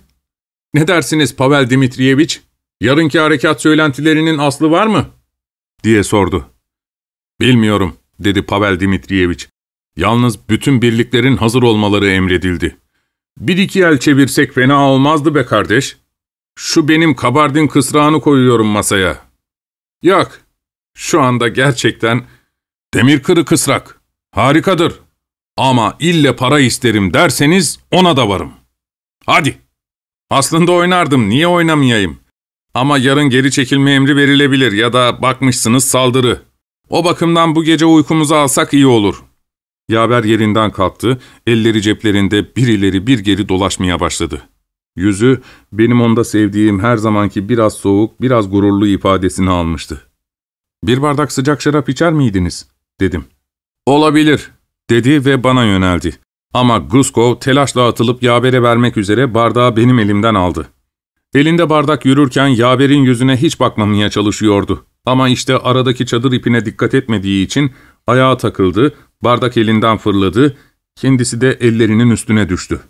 ne dersiniz Pavel Dimitriyevich? Yarınki harekat söylentilerinin aslı var mı? diye sordu. Bilmiyorum, dedi Pavel Dimitriyevich. Yalnız bütün birliklerin hazır olmaları emredildi. Bir iki el çevirsek fena olmazdı be kardeş. Şu benim kabardin kısrağını koyuyorum masaya. Yok, şu anda gerçekten demir kırı kısrak. Harikadır. Ama ille para isterim derseniz ona da varım. Hadi. Aslında oynardım, niye oynamayayım? Ama yarın geri çekilme emri verilebilir ya da bakmışsınız saldırı. O bakımdan bu gece uykumuzu alsak iyi olur. Yaver yerinden kalktı, elleri ceplerinde bir ileri bir geri dolaşmaya başladı. Yüzü, benim onda sevdiğim her zamanki biraz soğuk, biraz gururlu ifadesini almıştı. ''Bir bardak sıcak şarap içer miydiniz?'' dedim. ''Olabilir.'' dedi ve bana yöneldi. Ama Gruskov telaşla atılıp yavere vermek üzere bardağı benim elimden aldı. Elinde bardak yürürken yaverin yüzüne hiç bakmamaya çalışıyordu. Ama işte aradaki çadır ipine dikkat etmediği için ayağa takıldı, bardak elinden fırladı, kendisi de ellerinin üstüne düştü.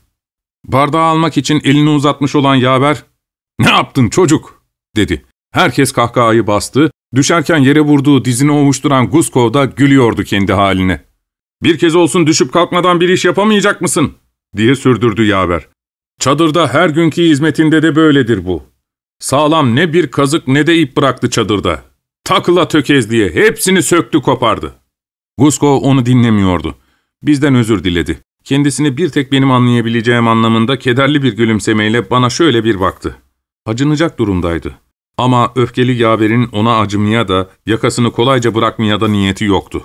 Bardağı almak için elini uzatmış olan yaver, ''Ne yaptın çocuk?'' dedi. Herkes kahkahayı bastı, düşerken yere vurduğu dizini ovuşturan Guskov da gülüyordu kendi haline. Bir kez olsun düşüp kalkmadan bir iş yapamayacak mısın? diye sürdürdü yaver. Çadırda her günkü hizmetinde de böyledir bu. Sağlam ne bir kazık ne de ip bıraktı çadırda. Takla tökez diye hepsini söktü kopardı. Gusko onu dinlemiyordu. Bizden özür diledi. Kendisini bir tek benim anlayabileceğim anlamında kederli bir gülümsemeyle bana şöyle bir baktı. Acınacak durumdaydı. Ama öfkeli yaverin ona acımaya da yakasını kolayca bırakmaya da niyeti yoktu.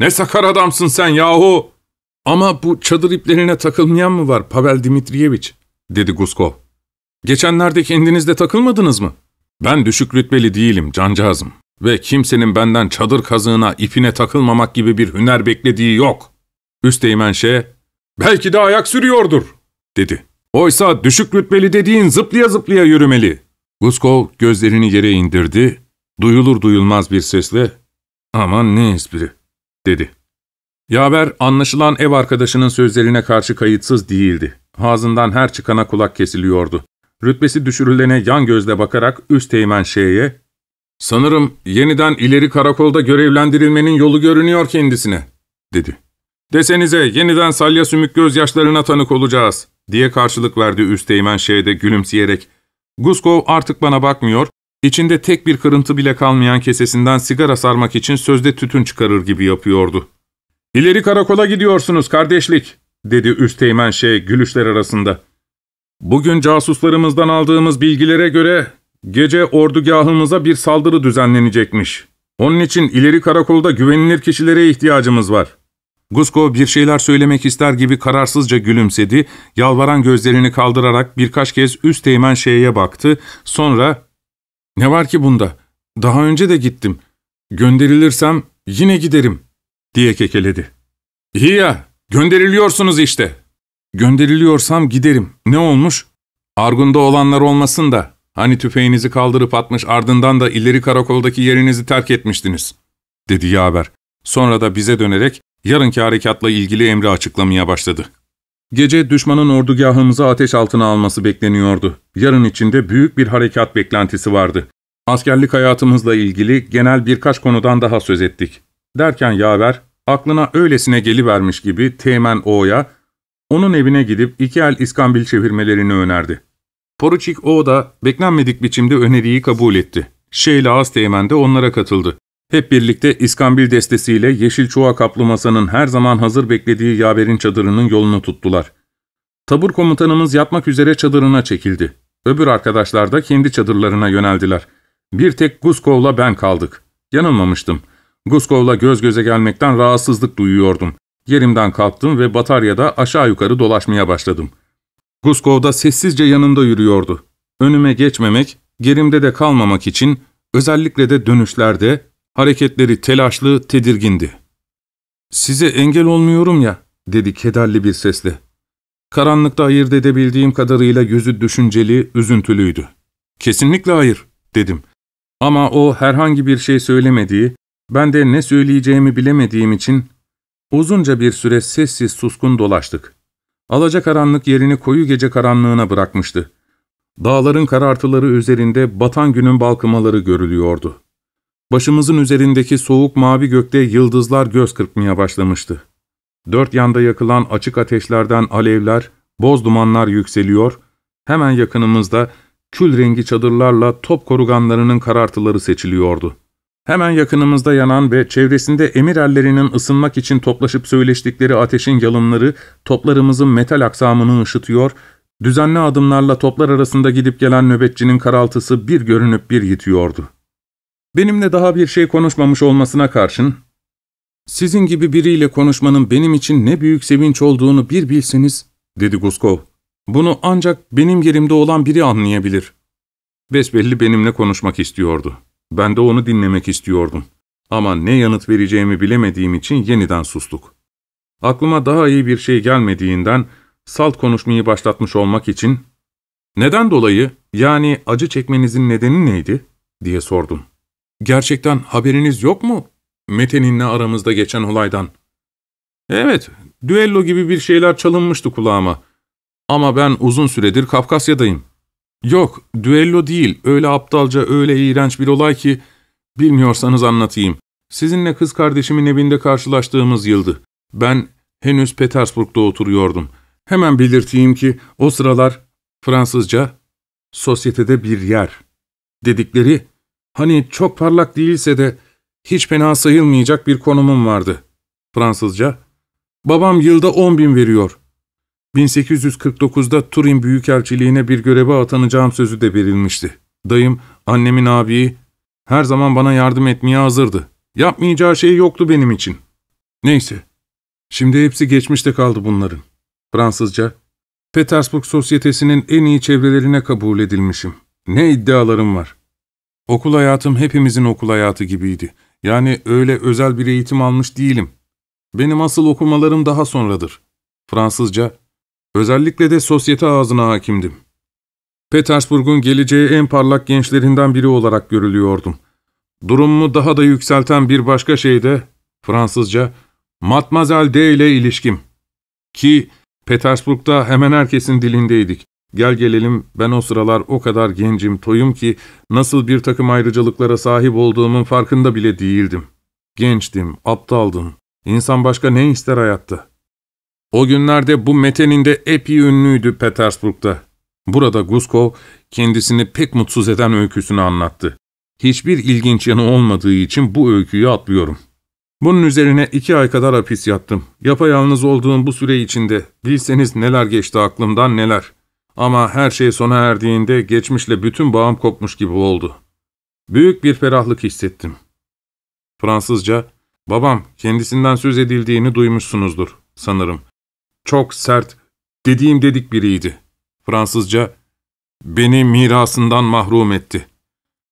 Ne sakar adamsın sen yahu! Ama bu çadır iplerine takılmayan mı var Pavel Dimitriyeviç? dedi Guskov. Geçenlerde kendinizde takılmadınız mı? Ben düşük rütbeli değilim cancağızım ve kimsenin benden çadır kazığına ipine takılmamak gibi bir hüner beklediği yok. Üsteğmen şe, belki de ayak sürüyordur dedi. Oysa düşük rütbeli dediğin zıplaya zıplaya yürümeli. Guskov gözlerini yere indirdi, duyulur duyulmaz bir sesle, aman ne espri dedi. Yaver anlaşılan ev arkadaşının sözlerine karşı kayıtsız değildi. Ağzından her çıkana kulak kesiliyordu. Rütbesi düşürülene yan gözle bakarak üst teğmen şeye, ''Sanırım yeniden ileri karakolda görevlendirilmenin yolu görünüyor kendisine.'' dedi. ''Desenize yeniden salya sümük gözyaşlarına tanık olacağız.'' diye karşılık verdi üst teğmen de gülümseyerek. Guskov artık bana bakmıyor, İçinde tek bir kırıntı bile kalmayan kesesinden sigara sarmak için sözde tütün çıkarır gibi yapıyordu. ''İleri karakola gidiyorsunuz kardeşlik.'' dedi Üsteğmen şey gülüşler arasında. ''Bugün casuslarımızdan aldığımız bilgilere göre gece ordugahımıza bir saldırı düzenlenecekmiş. Onun için ileri karakolda güvenilir kişilere ihtiyacımız var.'' Gusko bir şeyler söylemek ister gibi kararsızca gülümsedi, yalvaran gözlerini kaldırarak birkaç kez üst teğmen şeye baktı, sonra ne var ki bunda? Daha önce de gittim. Gönderilirsem yine giderim diye kekeledi. İyi ya, gönderiliyorsunuz işte. Gönderiliyorsam giderim. Ne olmuş? Argun'da olanlar olmasın da. Hani tüfeğinizi kaldırıp atmış ardından da ileri karakoldaki yerinizi terk etmiştiniz, dedi Yaver. Sonra da bize dönerek yarınki harekatla ilgili emri açıklamaya başladı. Gece düşmanın ordugahımızı ateş altına alması bekleniyordu. Yarın içinde büyük bir harekat beklentisi vardı. Askerlik hayatımızla ilgili genel birkaç konudan daha söz ettik. Derken yaver, aklına öylesine gelivermiş gibi Teğmen O'ya, onun evine gidip iki el iskambil çevirmelerini önerdi. Poruçik O da beklenmedik biçimde öneriyi kabul etti. Şeyla Az Teğmen de onlara katıldı. Hep birlikte iskambil destesiyle yeşil çuha kaplı masanın her zaman hazır beklediği yaverin çadırının yolunu tuttular. Tabur komutanımız yapmak üzere çadırına çekildi. Öbür arkadaşlar da kendi çadırlarına yöneldiler. Bir tek Guskov'la ben kaldık. Yanılmamıştım. Guskov'la göz göze gelmekten rahatsızlık duyuyordum. Yerimden kalktım ve bataryada aşağı yukarı dolaşmaya başladım. Guskov da sessizce yanımda yürüyordu. Önüme geçmemek, gerimde de kalmamak için, özellikle de dönüşlerde Hareketleri telaşlı, tedirgindi. ''Size engel olmuyorum ya'' dedi kederli bir sesle. Karanlıkta ayırt edebildiğim kadarıyla yüzü düşünceli, üzüntülüydü. ''Kesinlikle hayır'' dedim. Ama o herhangi bir şey söylemediği, ben de ne söyleyeceğimi bilemediğim için uzunca bir süre sessiz suskun dolaştık. Alacakaranlık yerini koyu gece karanlığına bırakmıştı. Dağların karartıları üzerinde batan günün balkımaları görülüyordu. Başımızın üzerindeki soğuk mavi gökte yıldızlar göz kırpmaya başlamıştı. Dört yanda yakılan açık ateşlerden alevler, boz dumanlar yükseliyor, hemen yakınımızda kül rengi çadırlarla top koruganlarının karartıları seçiliyordu. Hemen yakınımızda yanan ve çevresinde emir erlerinin ısınmak için toplaşıp söyleştikleri ateşin yalınları toplarımızın metal aksamını ışıtıyor, düzenli adımlarla toplar arasında gidip gelen nöbetçinin karaltısı bir görünüp bir yitiyordu. Benimle daha bir şey konuşmamış olmasına karşın, ''Sizin gibi biriyle konuşmanın benim için ne büyük sevinç olduğunu bir bilseniz.'' dedi Guskov. ''Bunu ancak benim yerimde olan biri anlayabilir.'' Besbelli benimle konuşmak istiyordu. Ben de onu dinlemek istiyordum. Ama ne yanıt vereceğimi bilemediğim için yeniden sustuk. Aklıma daha iyi bir şey gelmediğinden salt konuşmayı başlatmış olmak için ''Neden dolayı, yani acı çekmenizin nedeni neydi?'' diye sordum. Gerçekten haberiniz yok mu? Mete'ninle aramızda geçen olaydan. Evet, düello gibi bir şeyler çalınmıştı kulağıma. Ama ben uzun süredir Kafkasya'dayım. Yok, düello değil, öyle aptalca, öyle iğrenç bir olay ki... Bilmiyorsanız anlatayım. Sizinle kız kardeşimin evinde karşılaştığımız yıldı. Ben henüz Petersburg'da oturuyordum. Hemen belirteyim ki o sıralar Fransızca, sosyetede bir yer dedikleri Hani çok parlak değilse de hiç fena sayılmayacak bir konumum vardı. Fransızca. Babam yılda on bin veriyor. 1849'da Turin Büyükelçiliğine bir göreve atanacağım sözü de verilmişti. Dayım, annemin abiyi her zaman bana yardım etmeye hazırdı. Yapmayacağı şey yoktu benim için. Neyse. Şimdi hepsi geçmişte kaldı bunların. Fransızca. Petersburg Sosyetesi'nin en iyi çevrelerine kabul edilmişim. Ne iddialarım var.'' Okul hayatım hepimizin okul hayatı gibiydi. Yani öyle özel bir eğitim almış değilim. Benim asıl okumalarım daha sonradır. Fransızca. Özellikle de sosyete ağzına hakimdim. Petersburg'un geleceği en parlak gençlerinden biri olarak görülüyordum. Durumumu daha da yükselten bir başka şey de Fransızca Matmazel D ile ilişkim. Ki Petersburg'da hemen herkesin dilindeydik. Gel gelelim ben o sıralar o kadar gencim, toyum ki nasıl bir takım ayrıcalıklara sahip olduğumun farkında bile değildim. Gençtim, aptaldım. İnsan başka ne ister hayatta? O günlerde bu metenin de epi ünlüydü Petersburg'da. Burada Guskov kendisini pek mutsuz eden öyküsünü anlattı. Hiçbir ilginç yanı olmadığı için bu öyküyü atlıyorum. Bunun üzerine iki ay kadar hapis yattım. Yapayalnız olduğum bu süre içinde bilseniz neler geçti aklımdan neler.'' Ama her şey sona erdiğinde geçmişle bütün bağım kopmuş gibi oldu. Büyük bir ferahlık hissettim. Fransızca, babam kendisinden söz edildiğini duymuşsunuzdur sanırım. Çok sert, dediğim dedik biriydi. Fransızca, beni mirasından mahrum etti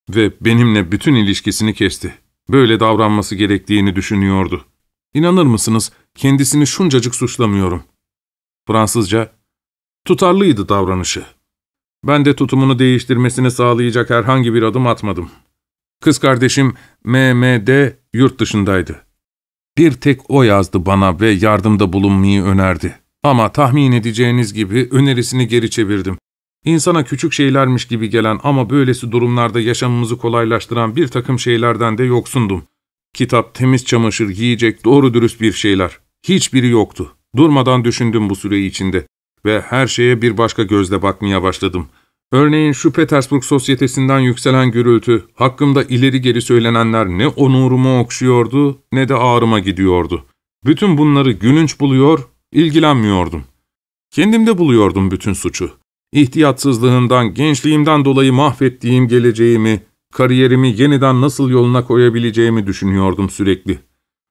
ve benimle bütün ilişkisini kesti. Böyle davranması gerektiğini düşünüyordu. İnanır mısınız, kendisini şuncacık suçlamıyorum. Fransızca, Tutarlıydı davranışı. Ben de tutumunu değiştirmesini sağlayacak herhangi bir adım atmadım. Kız kardeşim MMD yurt dışındaydı. Bir tek o yazdı bana ve yardımda bulunmayı önerdi. Ama tahmin edeceğiniz gibi önerisini geri çevirdim. İnsana küçük şeylermiş gibi gelen ama böylesi durumlarda yaşamımızı kolaylaştıran bir takım şeylerden de yoksundum. Kitap, temiz çamaşır, yiyecek, doğru dürüst bir şeyler. Hiçbiri yoktu. Durmadan düşündüm bu süre içinde ve her şeye bir başka gözle bakmaya başladım. Örneğin şu Petersburg sosyetesinden yükselen gürültü, hakkımda ileri geri söylenenler ne onurumu okşuyordu ne de ağrıma gidiyordu. Bütün bunları gününç buluyor, ilgilenmiyordum. Kendimde buluyordum bütün suçu. İhtiyatsızlığımdan, gençliğimden dolayı mahvettiğim geleceğimi, kariyerimi yeniden nasıl yoluna koyabileceğimi düşünüyordum sürekli.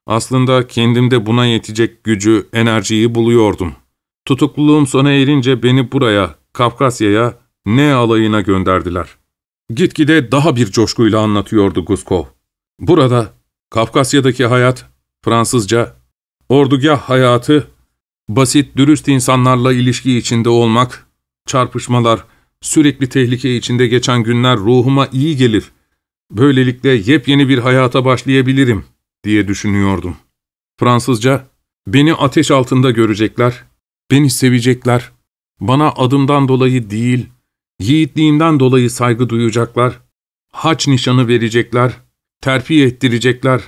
Aslında kendimde buna yetecek gücü, enerjiyi buluyordum.'' Tutukluluğum sona erince beni buraya, Kafkasya'ya, ne alayına gönderdiler. Gitgide daha bir coşkuyla anlatıyordu Guskov. Burada, Kafkasya'daki hayat, Fransızca, ordugah hayatı, basit, dürüst insanlarla ilişki içinde olmak, çarpışmalar, sürekli tehlike içinde geçen günler ruhuma iyi gelir. Böylelikle yepyeni bir hayata başlayabilirim, diye düşünüyordum. Fransızca, beni ateş altında görecekler, Beni sevecekler. Bana adımdan dolayı değil, yiğitliğimden dolayı saygı duyacaklar. Haç nişanı verecekler. Terfi ettirecekler.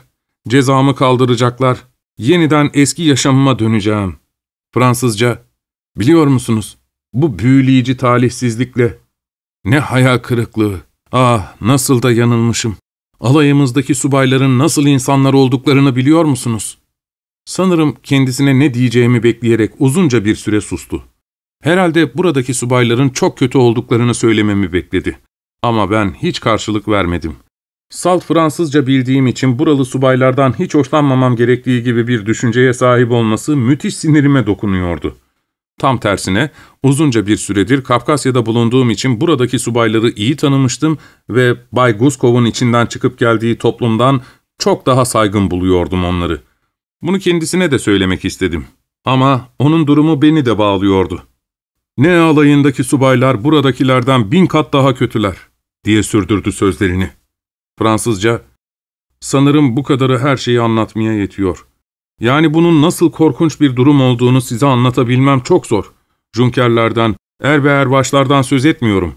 Cezamı kaldıracaklar. Yeniden eski yaşamıma döneceğim. Fransızca, biliyor musunuz? Bu büyüleyici talihsizlikle. Ne hayal kırıklığı. Ah nasıl da yanılmışım. Alayımızdaki subayların nasıl insanlar olduklarını biliyor musunuz? Sanırım kendisine ne diyeceğimi bekleyerek uzunca bir süre sustu. Herhalde buradaki subayların çok kötü olduklarını söylememi bekledi. Ama ben hiç karşılık vermedim. Salt Fransızca bildiğim için buralı subaylardan hiç hoşlanmamam gerektiği gibi bir düşünceye sahip olması müthiş sinirime dokunuyordu. Tam tersine uzunca bir süredir Kafkasya'da bulunduğum için buradaki subayları iyi tanımıştım ve Bay Guskov'un içinden çıkıp geldiği toplumdan çok daha saygın buluyordum onları. Bunu kendisine de söylemek istedim. Ama onun durumu beni de bağlıyordu. ''Ne alayındaki subaylar buradakilerden bin kat daha kötüler.'' diye sürdürdü sözlerini. Fransızca, ''Sanırım bu kadarı her şeyi anlatmaya yetiyor. Yani bunun nasıl korkunç bir durum olduğunu size anlatabilmem çok zor. Junkerlerden, er ve erbaşlardan söz etmiyorum.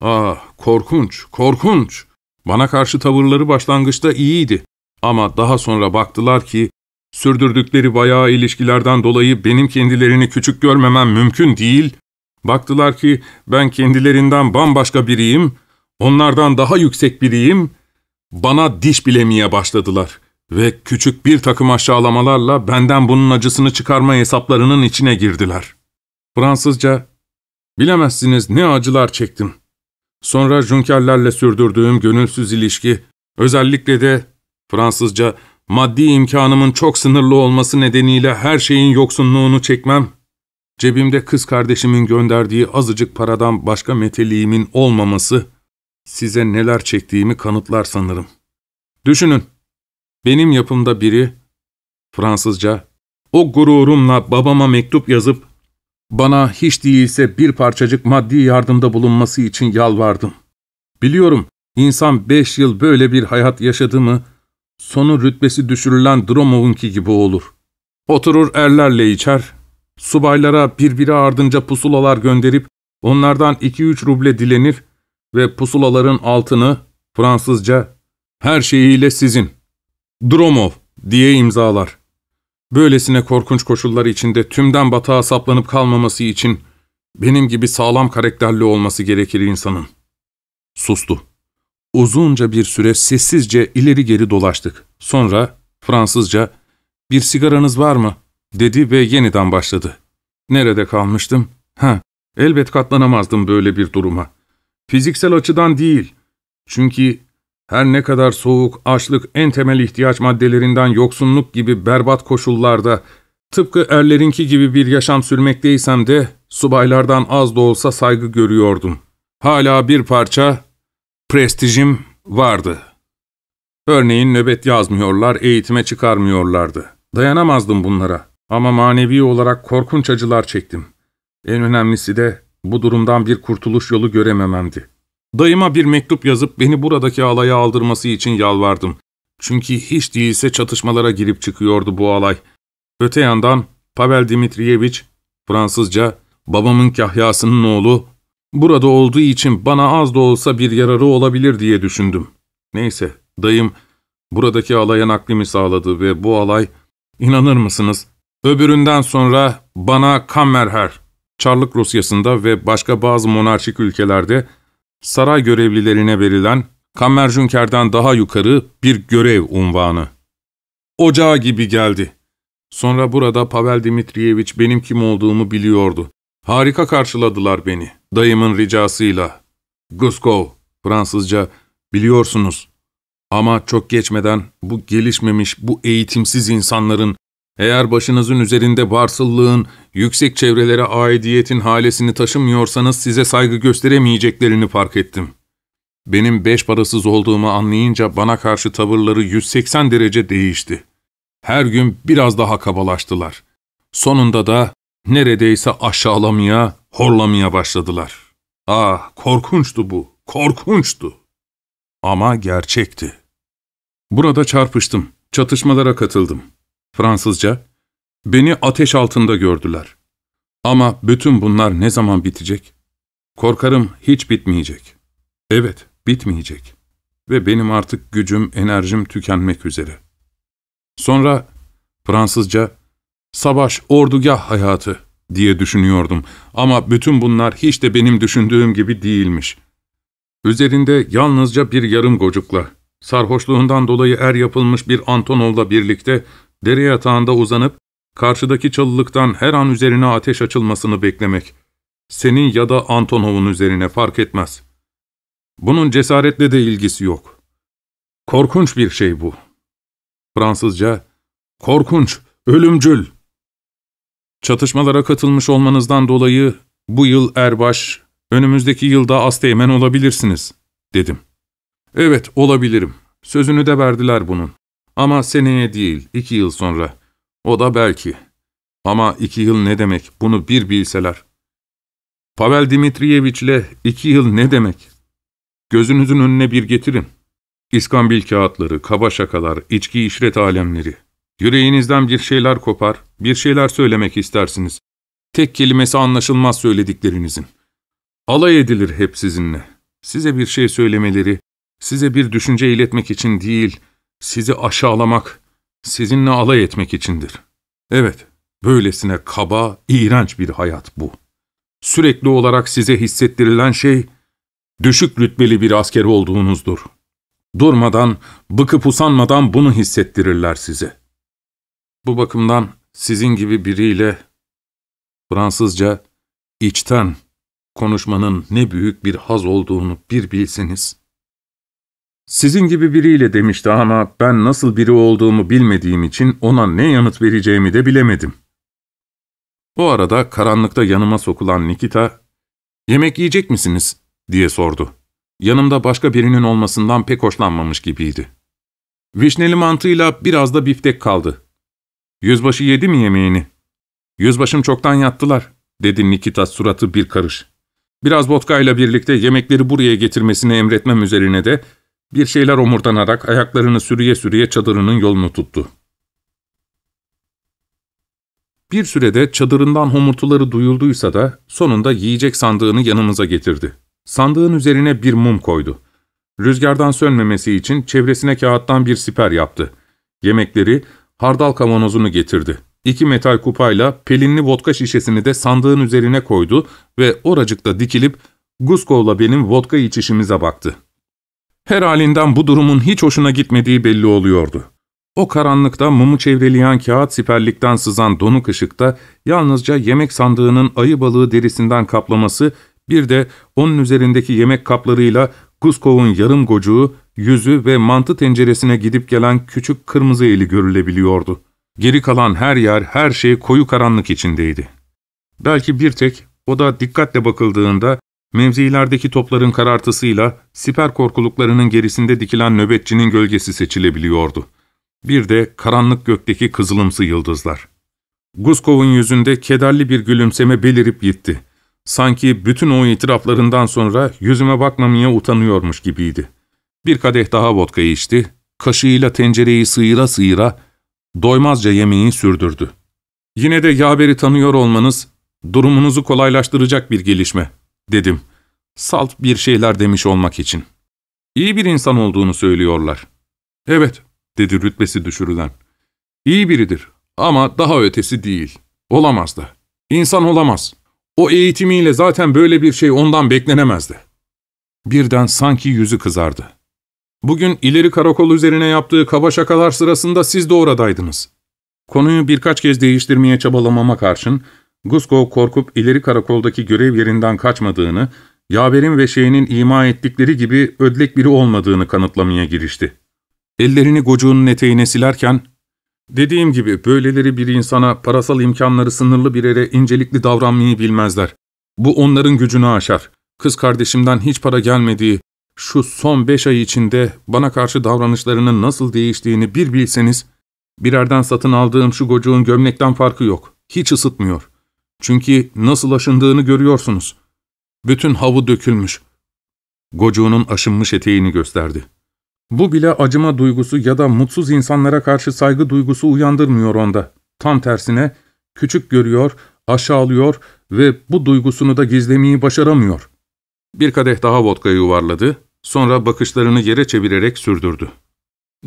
Ah, korkunç, korkunç. Bana karşı tavırları başlangıçta iyiydi. Ama daha sonra baktılar ki Sürdürdükleri bayağı ilişkilerden dolayı benim kendilerini küçük görmemem mümkün değil. Baktılar ki ben kendilerinden bambaşka biriyim, onlardan daha yüksek biriyim. Bana diş bilemeye başladılar ve küçük bir takım aşağılamalarla benden bunun acısını çıkarma hesaplarının içine girdiler. Fransızca, bilemezsiniz ne acılar çektim. Sonra junkerlerle sürdürdüğüm gönülsüz ilişki, özellikle de Fransızca Maddi imkanımın çok sınırlı olması nedeniyle her şeyin yoksunluğunu çekmem. Cebimde kız kardeşimin gönderdiği azıcık paradan başka meteliğimin olmaması size neler çektiğimi kanıtlar sanırım. Düşünün, benim yapımda biri, Fransızca, o gururumla babama mektup yazıp bana hiç değilse bir parçacık maddi yardımda bulunması için yalvardım. Biliyorum, insan beş yıl böyle bir hayat yaşadı mı sonu rütbesi düşürülen Dromov'unki gibi olur. Oturur erlerle içer, subaylara birbiri ardınca pusulalar gönderip onlardan iki üç ruble dilenir ve pusulaların altını Fransızca her şeyiyle sizin, Dromov diye imzalar. Böylesine korkunç koşullar içinde tümden batağa saplanıp kalmaması için benim gibi sağlam karakterli olması gerekir insanın. Sustu. Uzunca bir süre sessizce ileri geri dolaştık. Sonra Fransızca ''Bir sigaranız var mı?'' dedi ve yeniden başladı. Nerede kalmıştım? Ha, elbet katlanamazdım böyle bir duruma. Fiziksel açıdan değil. Çünkü her ne kadar soğuk, açlık, en temel ihtiyaç maddelerinden yoksunluk gibi berbat koşullarda, tıpkı erlerinki gibi bir yaşam sürmekteysem de, subaylardan az da olsa saygı görüyordum. Hala bir parça prestijim vardı. Örneğin nöbet yazmıyorlar, eğitime çıkarmıyorlardı. Dayanamazdım bunlara ama manevi olarak korkunç acılar çektim. En önemlisi de bu durumdan bir kurtuluş yolu göremememdi. Dayıma bir mektup yazıp beni buradaki alaya aldırması için yalvardım. Çünkü hiç değilse çatışmalara girip çıkıyordu bu alay. Öte yandan Pavel Dimitriyevich, Fransızca, babamın kahyasının oğlu Burada olduğu için bana az da olsa bir yararı olabilir diye düşündüm. Neyse, dayım buradaki alaya naklimi sağladı ve bu alay, inanır mısınız, öbüründen sonra bana Kammerher, Çarlık Rusyası'nda ve başka bazı monarşik ülkelerde saray görevlilerine verilen Kammerjünker'den daha yukarı bir görev unvanı. Ocağı gibi geldi. Sonra burada Pavel Dmitriyevich benim kim olduğumu biliyordu. Harika karşıladılar beni.'' Dayımın ricasıyla. Guskov, Fransızca, biliyorsunuz. Ama çok geçmeden bu gelişmemiş, bu eğitimsiz insanların, eğer başınızın üzerinde varsıllığın, yüksek çevrelere aidiyetin halesini taşımıyorsanız size saygı gösteremeyeceklerini fark ettim. Benim beş parasız olduğumu anlayınca bana karşı tavırları 180 derece değişti. Her gün biraz daha kabalaştılar. Sonunda da neredeyse aşağılamaya, horlamaya başladılar. Ah korkunçtu bu, korkunçtu. Ama gerçekti. Burada çarpıştım, çatışmalara katıldım. Fransızca, beni ateş altında gördüler. Ama bütün bunlar ne zaman bitecek? Korkarım hiç bitmeyecek. Evet, bitmeyecek. Ve benim artık gücüm, enerjim tükenmek üzere. Sonra Fransızca, savaş, ordugah hayatı diye düşünüyordum ama bütün bunlar hiç de benim düşündüğüm gibi değilmiş. Üzerinde yalnızca bir yarım gocukla, sarhoşluğundan dolayı er yapılmış bir Antonov'la birlikte dere yatağında uzanıp karşıdaki çalılıktan her an üzerine ateş açılmasını beklemek. Senin ya da Antonov'un üzerine fark etmez. Bunun cesaretle de ilgisi yok. Korkunç bir şey bu. Fransızca, korkunç, ölümcül Çatışmalara katılmış olmanızdan dolayı bu yıl erbaş, önümüzdeki yılda asteğmen olabilirsiniz, dedim. Evet, olabilirim. Sözünü de verdiler bunun. Ama seneye değil, iki yıl sonra. O da belki. Ama iki yıl ne demek, bunu bir bilseler. Pavel Dimitriyeviç'le iki yıl ne demek? Gözünüzün önüne bir getirin. İskambil kağıtları, kaba şakalar, içki işret alemleri. Yüreğinizden bir şeyler kopar, bir şeyler söylemek istersiniz. Tek kelimesi anlaşılmaz söylediklerinizin. Alay edilir hep sizinle. Size bir şey söylemeleri, size bir düşünce iletmek için değil, sizi aşağılamak, sizinle alay etmek içindir. Evet, böylesine kaba, iğrenç bir hayat bu. Sürekli olarak size hissettirilen şey, düşük rütbeli bir asker olduğunuzdur. Durmadan, bıkıp usanmadan bunu hissettirirler size.'' Bu bakımdan sizin gibi biriyle Fransızca içten konuşmanın ne büyük bir haz olduğunu bir bilseniz. Sizin gibi biriyle demişti ama ben nasıl biri olduğumu bilmediğim için ona ne yanıt vereceğimi de bilemedim. Bu arada karanlıkta yanıma sokulan Nikita, ''Yemek yiyecek misiniz?'' diye sordu. Yanımda başka birinin olmasından pek hoşlanmamış gibiydi. Vişneli mantığıyla biraz da biftek kaldı. Yüzbaşı yedi mi yemeğini? Yüzbaşım çoktan yattılar, dedi Nikita suratı bir karış. Biraz vodka birlikte yemekleri buraya getirmesini emretmem üzerine de bir şeyler omurdanarak ayaklarını sürüye sürüye çadırının yolunu tuttu. Bir sürede çadırından homurtuları duyulduysa da sonunda yiyecek sandığını yanımıza getirdi. Sandığın üzerine bir mum koydu. Rüzgardan sönmemesi için çevresine kağıttan bir siper yaptı. Yemekleri hardal kavanozunu getirdi. İki metal kupayla pelinli vodka şişesini de sandığın üzerine koydu ve oracıkta dikilip Guskov'la benim vodka içişimize baktı. Her halinden bu durumun hiç hoşuna gitmediği belli oluyordu. O karanlıkta mumu çevreleyen kağıt siperlikten sızan donuk ışıkta yalnızca yemek sandığının ayı balığı derisinden kaplaması bir de onun üzerindeki yemek kaplarıyla Guskov'un yarım gocuğu yüzü ve mantı tenceresine gidip gelen küçük kırmızı eli görülebiliyordu. Geri kalan her yer, her şey koyu karanlık içindeydi. Belki bir tek, o da dikkatle bakıldığında, mevzilerdeki topların karartısıyla siper korkuluklarının gerisinde dikilen nöbetçinin gölgesi seçilebiliyordu. Bir de karanlık gökteki kızılımsı yıldızlar. Guskov'un yüzünde kederli bir gülümseme belirip gitti. Sanki bütün o itiraflarından sonra yüzüme bakmamaya utanıyormuş gibiydi. Bir kadeh daha vodka içti, kaşığıyla tencereyi sıyıra sıyıra doymazca yemeği sürdürdü. Yine de Yaber'i tanıyor olmanız durumunuzu kolaylaştıracak bir gelişme, dedim. Salt bir şeyler demiş olmak için. İyi bir insan olduğunu söylüyorlar. Evet, dedi rütbesi düşürülen. İyi biridir ama daha ötesi değil. Olamaz da. İnsan olamaz. O eğitimiyle zaten böyle bir şey ondan beklenemezdi. Birden sanki yüzü kızardı. Bugün ileri karakol üzerine yaptığı kaba şakalar sırasında siz de oradaydınız. Konuyu birkaç kez değiştirmeye çabalamama karşın, Gusko korkup ileri karakoldaki görev yerinden kaçmadığını, yaverin ve şeyinin ima ettikleri gibi ödlek biri olmadığını kanıtlamaya girişti. Ellerini gocuğunun eteğine silerken, ''Dediğim gibi böyleleri bir insana parasal imkanları sınırlı bir yere incelikli davranmayı bilmezler. Bu onların gücünü aşar. Kız kardeşimden hiç para gelmediği, şu son beş ay içinde bana karşı davranışlarının nasıl değiştiğini bir bilseniz, birerden satın aldığım şu gocuğun gömlekten farkı yok. Hiç ısıtmıyor. Çünkü nasıl aşındığını görüyorsunuz. Bütün havu dökülmüş. Gocuğunun aşınmış eteğini gösterdi. Bu bile acıma duygusu ya da mutsuz insanlara karşı saygı duygusu uyandırmıyor onda. Tam tersine küçük görüyor, aşağılıyor ve bu duygusunu da gizlemeyi başaramıyor.'' Bir kadeh daha vodka yuvarladı, sonra bakışlarını yere çevirerek sürdürdü.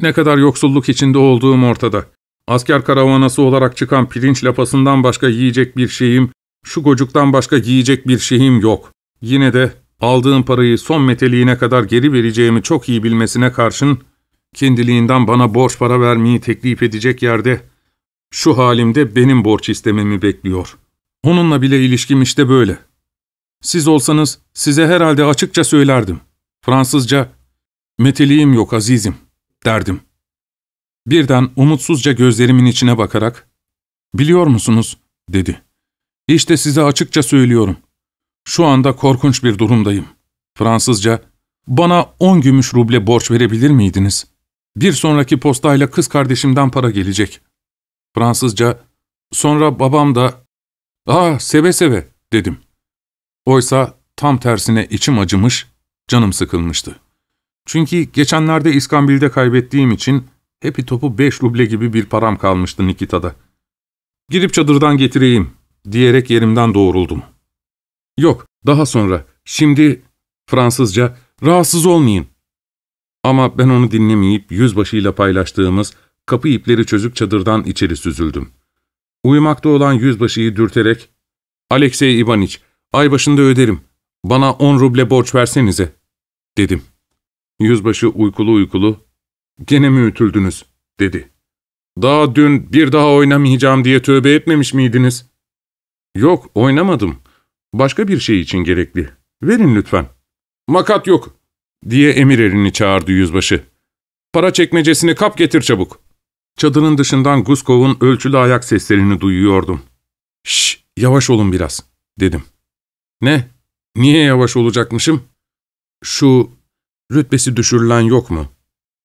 Ne kadar yoksulluk içinde olduğum ortada. Asker karavanası olarak çıkan pirinç lapasından başka yiyecek bir şeyim, şu gocuktan başka yiyecek bir şeyim yok. Yine de aldığım parayı son meteliğine kadar geri vereceğimi çok iyi bilmesine karşın, kendiliğinden bana borç para vermeyi teklif edecek yerde, şu halimde benim borç istememi bekliyor. Onunla bile ilişkim işte böyle. Siz olsanız size herhalde açıkça söylerdim. Fransızca, meteliğim yok azizim, derdim. Birden umutsuzca gözlerimin içine bakarak, ''Biliyor musunuz?'' dedi. ''İşte size açıkça söylüyorum. Şu anda korkunç bir durumdayım. Fransızca, bana on gümüş ruble borç verebilir miydiniz? Bir sonraki postayla kız kardeşimden para gelecek.'' Fransızca, sonra babam da, ''Aa ah, seve seve'' dedim. Oysa tam tersine içim acımış, canım sıkılmıştı. Çünkü geçenlerde İskambil'de kaybettiğim için hepi topu beş ruble gibi bir param kalmıştı Nikita'da. Girip çadırdan getireyim diyerek yerimden doğruldum. Yok, daha sonra, şimdi Fransızca rahatsız olmayın. Ama ben onu dinlemeyip yüzbaşıyla paylaştığımız kapı ipleri çözük çadırdan içeri süzüldüm. Uyumakta olan yüzbaşıyı dürterek, ''Alexey İvaniç, Ay başında öderim. Bana on ruble borç versenize, dedim. Yüzbaşı uykulu uykulu, gene mi ütüldünüz, dedi. Daha dün bir daha oynamayacağım diye tövbe etmemiş miydiniz? Yok, oynamadım. Başka bir şey için gerekli. Verin lütfen. Makat yok, diye emir erini çağırdı yüzbaşı. Para çekmecesini kap getir çabuk. Çadırın dışından Guskov'un ölçülü ayak seslerini duyuyordum. Şş, yavaş olun biraz, dedim. Ne? Niye yavaş olacakmışım? Şu rütbesi düşürülen yok mu?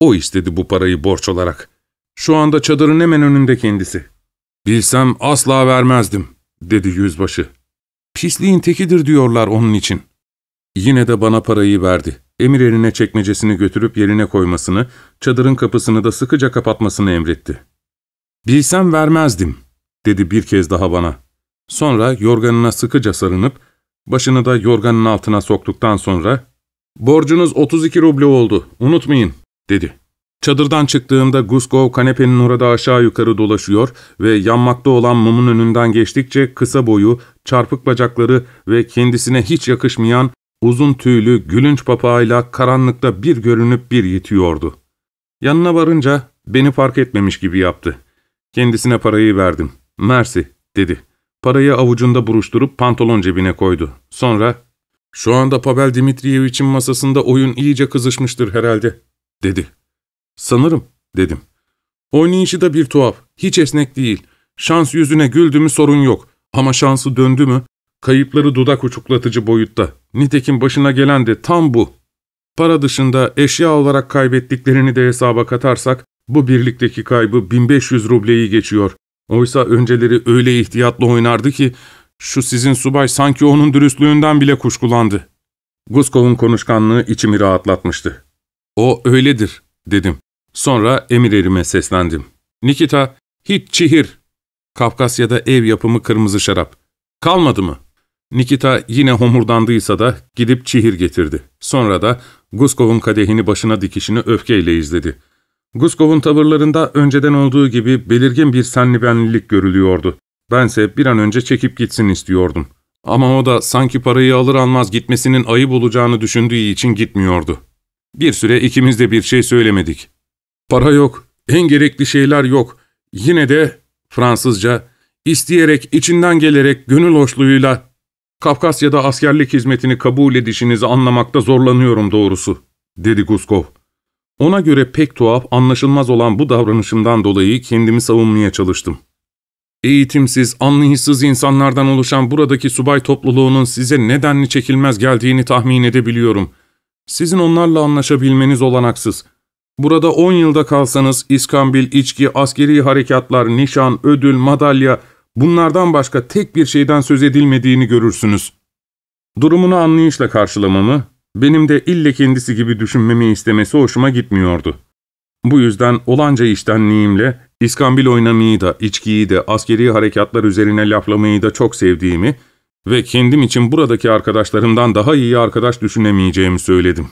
O istedi bu parayı borç olarak. Şu anda çadırın hemen önünde kendisi. Bilsem asla vermezdim, dedi yüzbaşı. Pisliğin tekidir diyorlar onun için. Yine de bana parayı verdi. Emir eline çekmecesini götürüp yerine koymasını, çadırın kapısını da sıkıca kapatmasını emretti. Bilsem vermezdim, dedi bir kez daha bana. Sonra yorganına sıkıca sarınıp Başını da yorganın altına soktuktan sonra ''Borcunuz 32 ruble oldu, unutmayın.'' dedi. Çadırdan çıktığımda Guskov kanepenin orada aşağı yukarı dolaşıyor ve yanmakta olan mumun önünden geçtikçe kısa boyu, çarpık bacakları ve kendisine hiç yakışmayan uzun tüylü gülünç papağıyla karanlıkta bir görünüp bir yitiyordu. Yanına varınca beni fark etmemiş gibi yaptı. Kendisine parayı verdim. Mersi dedi. Parayı avucunda buruşturup pantolon cebine koydu. Sonra, ''Şu anda Pavel Dimitriyevich'in masasında oyun iyice kızışmıştır herhalde.'' dedi. ''Sanırım.'' dedim. ''Oynayışı da bir tuhaf. Hiç esnek değil. Şans yüzüne güldü mü sorun yok. Ama şansı döndü mü? Kayıpları dudak uçuklatıcı boyutta. Nitekim başına gelen de tam bu.'' Para dışında eşya olarak kaybettiklerini de hesaba katarsak bu birlikteki kaybı 1500 rubleyi geçiyor. Oysa önceleri öyle ihtiyatlı oynardı ki, şu sizin subay sanki onun dürüstlüğünden bile kuşkulandı. Guskov'un konuşkanlığı içimi rahatlatmıştı. O öyledir, dedim. Sonra emir erime seslendim. Nikita, hiç çihir. Kafkasya'da ev yapımı kırmızı şarap. Kalmadı mı? Nikita yine homurdandıysa da gidip çihir getirdi. Sonra da Guskov'un kadehini başına dikişini öfkeyle izledi. Guskov'un tavırlarında önceden olduğu gibi belirgin bir senli görülüyordu. Bense bir an önce çekip gitsin istiyordum. Ama o da sanki parayı alır almaz gitmesinin ayıp olacağını düşündüğü için gitmiyordu. Bir süre ikimiz de bir şey söylemedik. Para yok, en gerekli şeyler yok. Yine de Fransızca, isteyerek, içinden gelerek, gönül hoşluğuyla Kafkasya'da askerlik hizmetini kabul edişinizi anlamakta zorlanıyorum doğrusu, dedi Guskov. Ona göre pek tuhaf, anlaşılmaz olan bu davranışımdan dolayı kendimi savunmaya çalıştım. Eğitimsiz, anlayışsız insanlardan oluşan buradaki subay topluluğunun size nedenli çekilmez geldiğini tahmin edebiliyorum. Sizin onlarla anlaşabilmeniz olanaksız. Burada 10 yılda kalsanız iskambil, içki, askeri harekatlar, nişan, ödül, madalya bunlardan başka tek bir şeyden söz edilmediğini görürsünüz. Durumunu anlayışla karşılamamı, benim de ille kendisi gibi düşünmemi istemesi hoşuma gitmiyordu. Bu yüzden olanca iştenliğimle iskambil oynamayı da, içkiyi de, askeri harekatlar üzerine laflamayı da çok sevdiğimi ve kendim için buradaki arkadaşlarımdan daha iyi arkadaş düşünemeyeceğimi söyledim.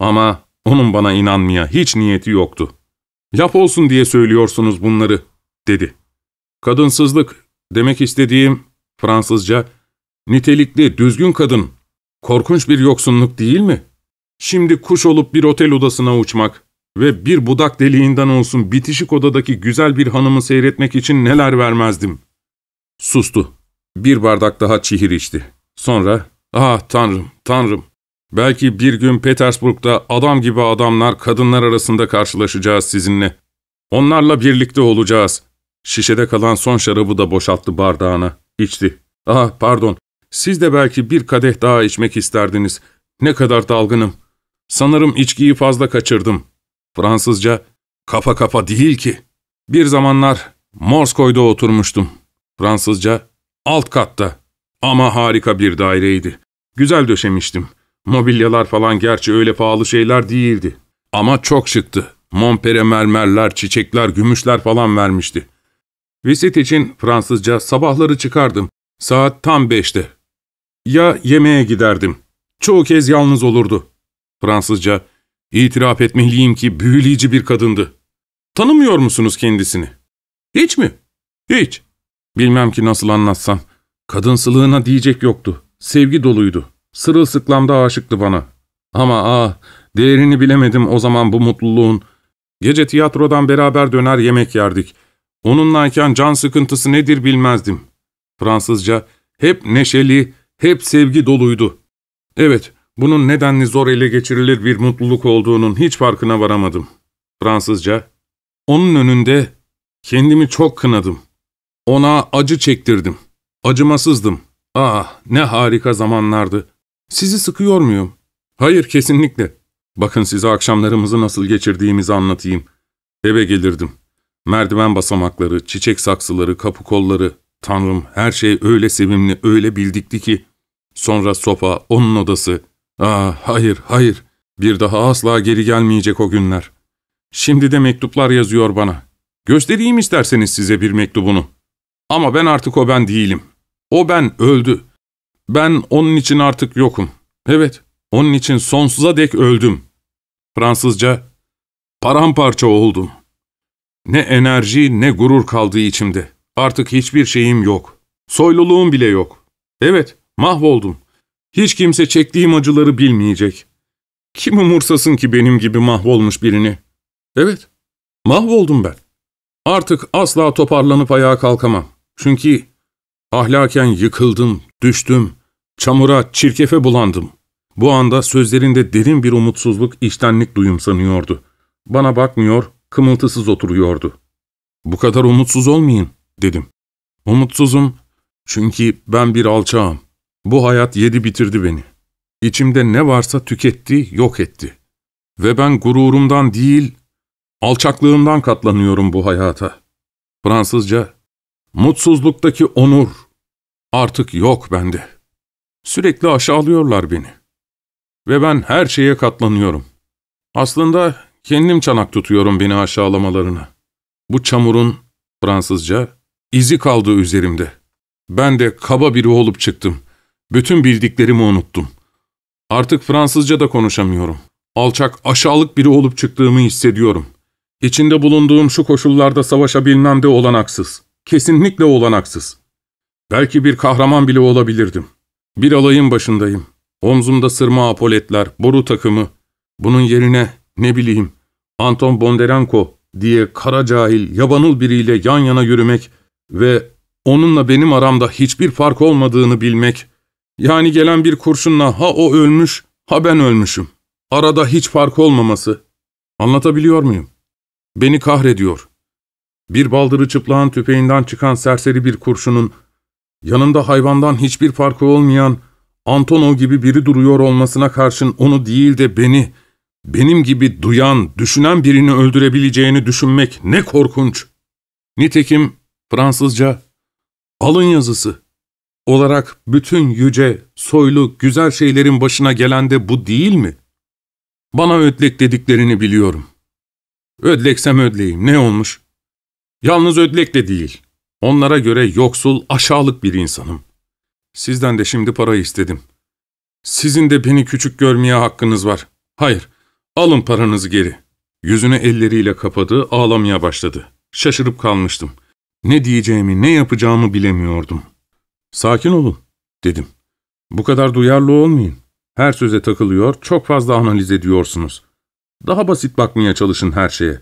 Ama onun bana inanmaya hiç niyeti yoktu. ''Laf olsun diye söylüyorsunuz bunları.'' dedi. ''Kadınsızlık, demek istediğim Fransızca, nitelikli, düzgün kadın Korkunç bir yoksunluk değil mi? Şimdi kuş olup bir otel odasına uçmak ve bir budak deliğinden olsun bitişik odadaki güzel bir hanımı seyretmek için neler vermezdim. Sustu. Bir bardak daha çihir içti. Sonra, ah tanrım, tanrım. Belki bir gün Petersburg'da adam gibi adamlar kadınlar arasında karşılaşacağız sizinle. Onlarla birlikte olacağız. Şişede kalan son şarabı da boşalttı bardağına. İçti. Ah pardon, siz de belki bir kadeh daha içmek isterdiniz. Ne kadar dalgınım. Sanırım içkiyi fazla kaçırdım. Fransızca, kafa kafa değil ki. Bir zamanlar Morskoy'da oturmuştum. Fransızca, alt katta. Ama harika bir daireydi. Güzel döşemiştim. Mobilyalar falan gerçi öyle pahalı şeyler değildi. Ama çok şıktı. Mompere mermerler, çiçekler, gümüşler falan vermişti. Visit için Fransızca sabahları çıkardım. Saat tam beşte. Ya yemeğe giderdim. Çoğu kez yalnız olurdu. Fransızca, itiraf etmeliyim ki büyüleyici bir kadındı. Tanımıyor musunuz kendisini? Hiç mi? Hiç. Bilmem ki nasıl anlatsam. Kadınsılığına diyecek yoktu. Sevgi doluydu. Sırılsıklamda aşıktı bana. Ama ah, değerini bilemedim o zaman bu mutluluğun. Gece tiyatrodan beraber döner yemek yerdik. Onunlayken can sıkıntısı nedir bilmezdim. Fransızca, hep neşeli, hep sevgi doluydu. Evet, bunun nedenli zor ele geçirilir bir mutluluk olduğunun hiç farkına varamadım. Fransızca. Onun önünde kendimi çok kınadım. Ona acı çektirdim. Acımasızdım. Ah ne harika zamanlardı. Sizi sıkıyor muyum? Hayır kesinlikle. Bakın size akşamlarımızı nasıl geçirdiğimizi anlatayım. Eve gelirdim. Merdiven basamakları, çiçek saksıları, kapı kolları, Tanrım her şey öyle sevimli, öyle bildikti ki. Sonra sopa, onun odası. Ah hayır, hayır. Bir daha asla geri gelmeyecek o günler. Şimdi de mektuplar yazıyor bana. Göstereyim isterseniz size bir mektubunu. Ama ben artık o ben değilim. O ben öldü. Ben onun için artık yokum. Evet, onun için sonsuza dek öldüm. Fransızca, paramparça oldum. Ne enerji ne gurur kaldı içimde. Artık hiçbir şeyim yok. Soyluluğum bile yok. Evet, mahvoldum. Hiç kimse çektiğim acıları bilmeyecek. Kim umursasın ki benim gibi mahvolmuş birini? Evet, mahvoldum ben. Artık asla toparlanıp ayağa kalkamam. Çünkü ahlaken yıkıldım, düştüm, çamura, çirkefe bulandım. Bu anda sözlerinde derin bir umutsuzluk, iştenlik duyum sanıyordu. Bana bakmıyor, kımıltısız oturuyordu. Bu kadar umutsuz olmayın dedim. Umutsuzum çünkü ben bir alçağım. Bu hayat yedi bitirdi beni. İçimde ne varsa tüketti, yok etti. Ve ben gururumdan değil, alçaklığımdan katlanıyorum bu hayata. Fransızca, mutsuzluktaki onur artık yok bende. Sürekli aşağılıyorlar beni. Ve ben her şeye katlanıyorum. Aslında kendim çanak tutuyorum beni aşağılamalarına. Bu çamurun, Fransızca, izi kaldı üzerimde. Ben de kaba biri olup çıktım. Bütün bildiklerimi unuttum. Artık Fransızca da konuşamıyorum. Alçak, aşağılık biri olup çıktığımı hissediyorum. İçinde bulunduğum şu koşullarda savaşabilmem de olanaksız. Kesinlikle olanaksız. Belki bir kahraman bile olabilirdim. Bir alayın başındayım. Omzumda sırma apoletler, boru takımı. Bunun yerine ne bileyim Anton Bondarenko diye kara cahil, yabanıl biriyle yan yana yürümek ve onunla benim aramda hiçbir fark olmadığını bilmek, yani gelen bir kurşunla ha o ölmüş, ha ben ölmüşüm. Arada hiç fark olmaması. Anlatabiliyor muyum? Beni kahrediyor. Bir baldırı çıplağın tüfeğinden çıkan serseri bir kurşunun, yanında hayvandan hiçbir farkı olmayan Antonov gibi biri duruyor olmasına karşın onu değil de beni, benim gibi duyan, düşünen birini öldürebileceğini düşünmek ne korkunç. Nitekim Fransızca alın yazısı olarak bütün yüce, soylu, güzel şeylerin başına gelen de bu değil mi? Bana ödlek dediklerini biliyorum. Ödleksem ödleyim, ne olmuş? Yalnız ödlek de değil. Onlara göre yoksul, aşağılık bir insanım. Sizden de şimdi parayı istedim. Sizin de beni küçük görmeye hakkınız var. Hayır, alın paranızı geri. Yüzünü elleriyle kapadı, ağlamaya başladı. Şaşırıp kalmıştım.'' Ne diyeceğimi, ne yapacağımı bilemiyordum. ''Sakin olun.'' dedim. ''Bu kadar duyarlı olmayın. Her söze takılıyor, çok fazla analiz ediyorsunuz. Daha basit bakmaya çalışın her şeye.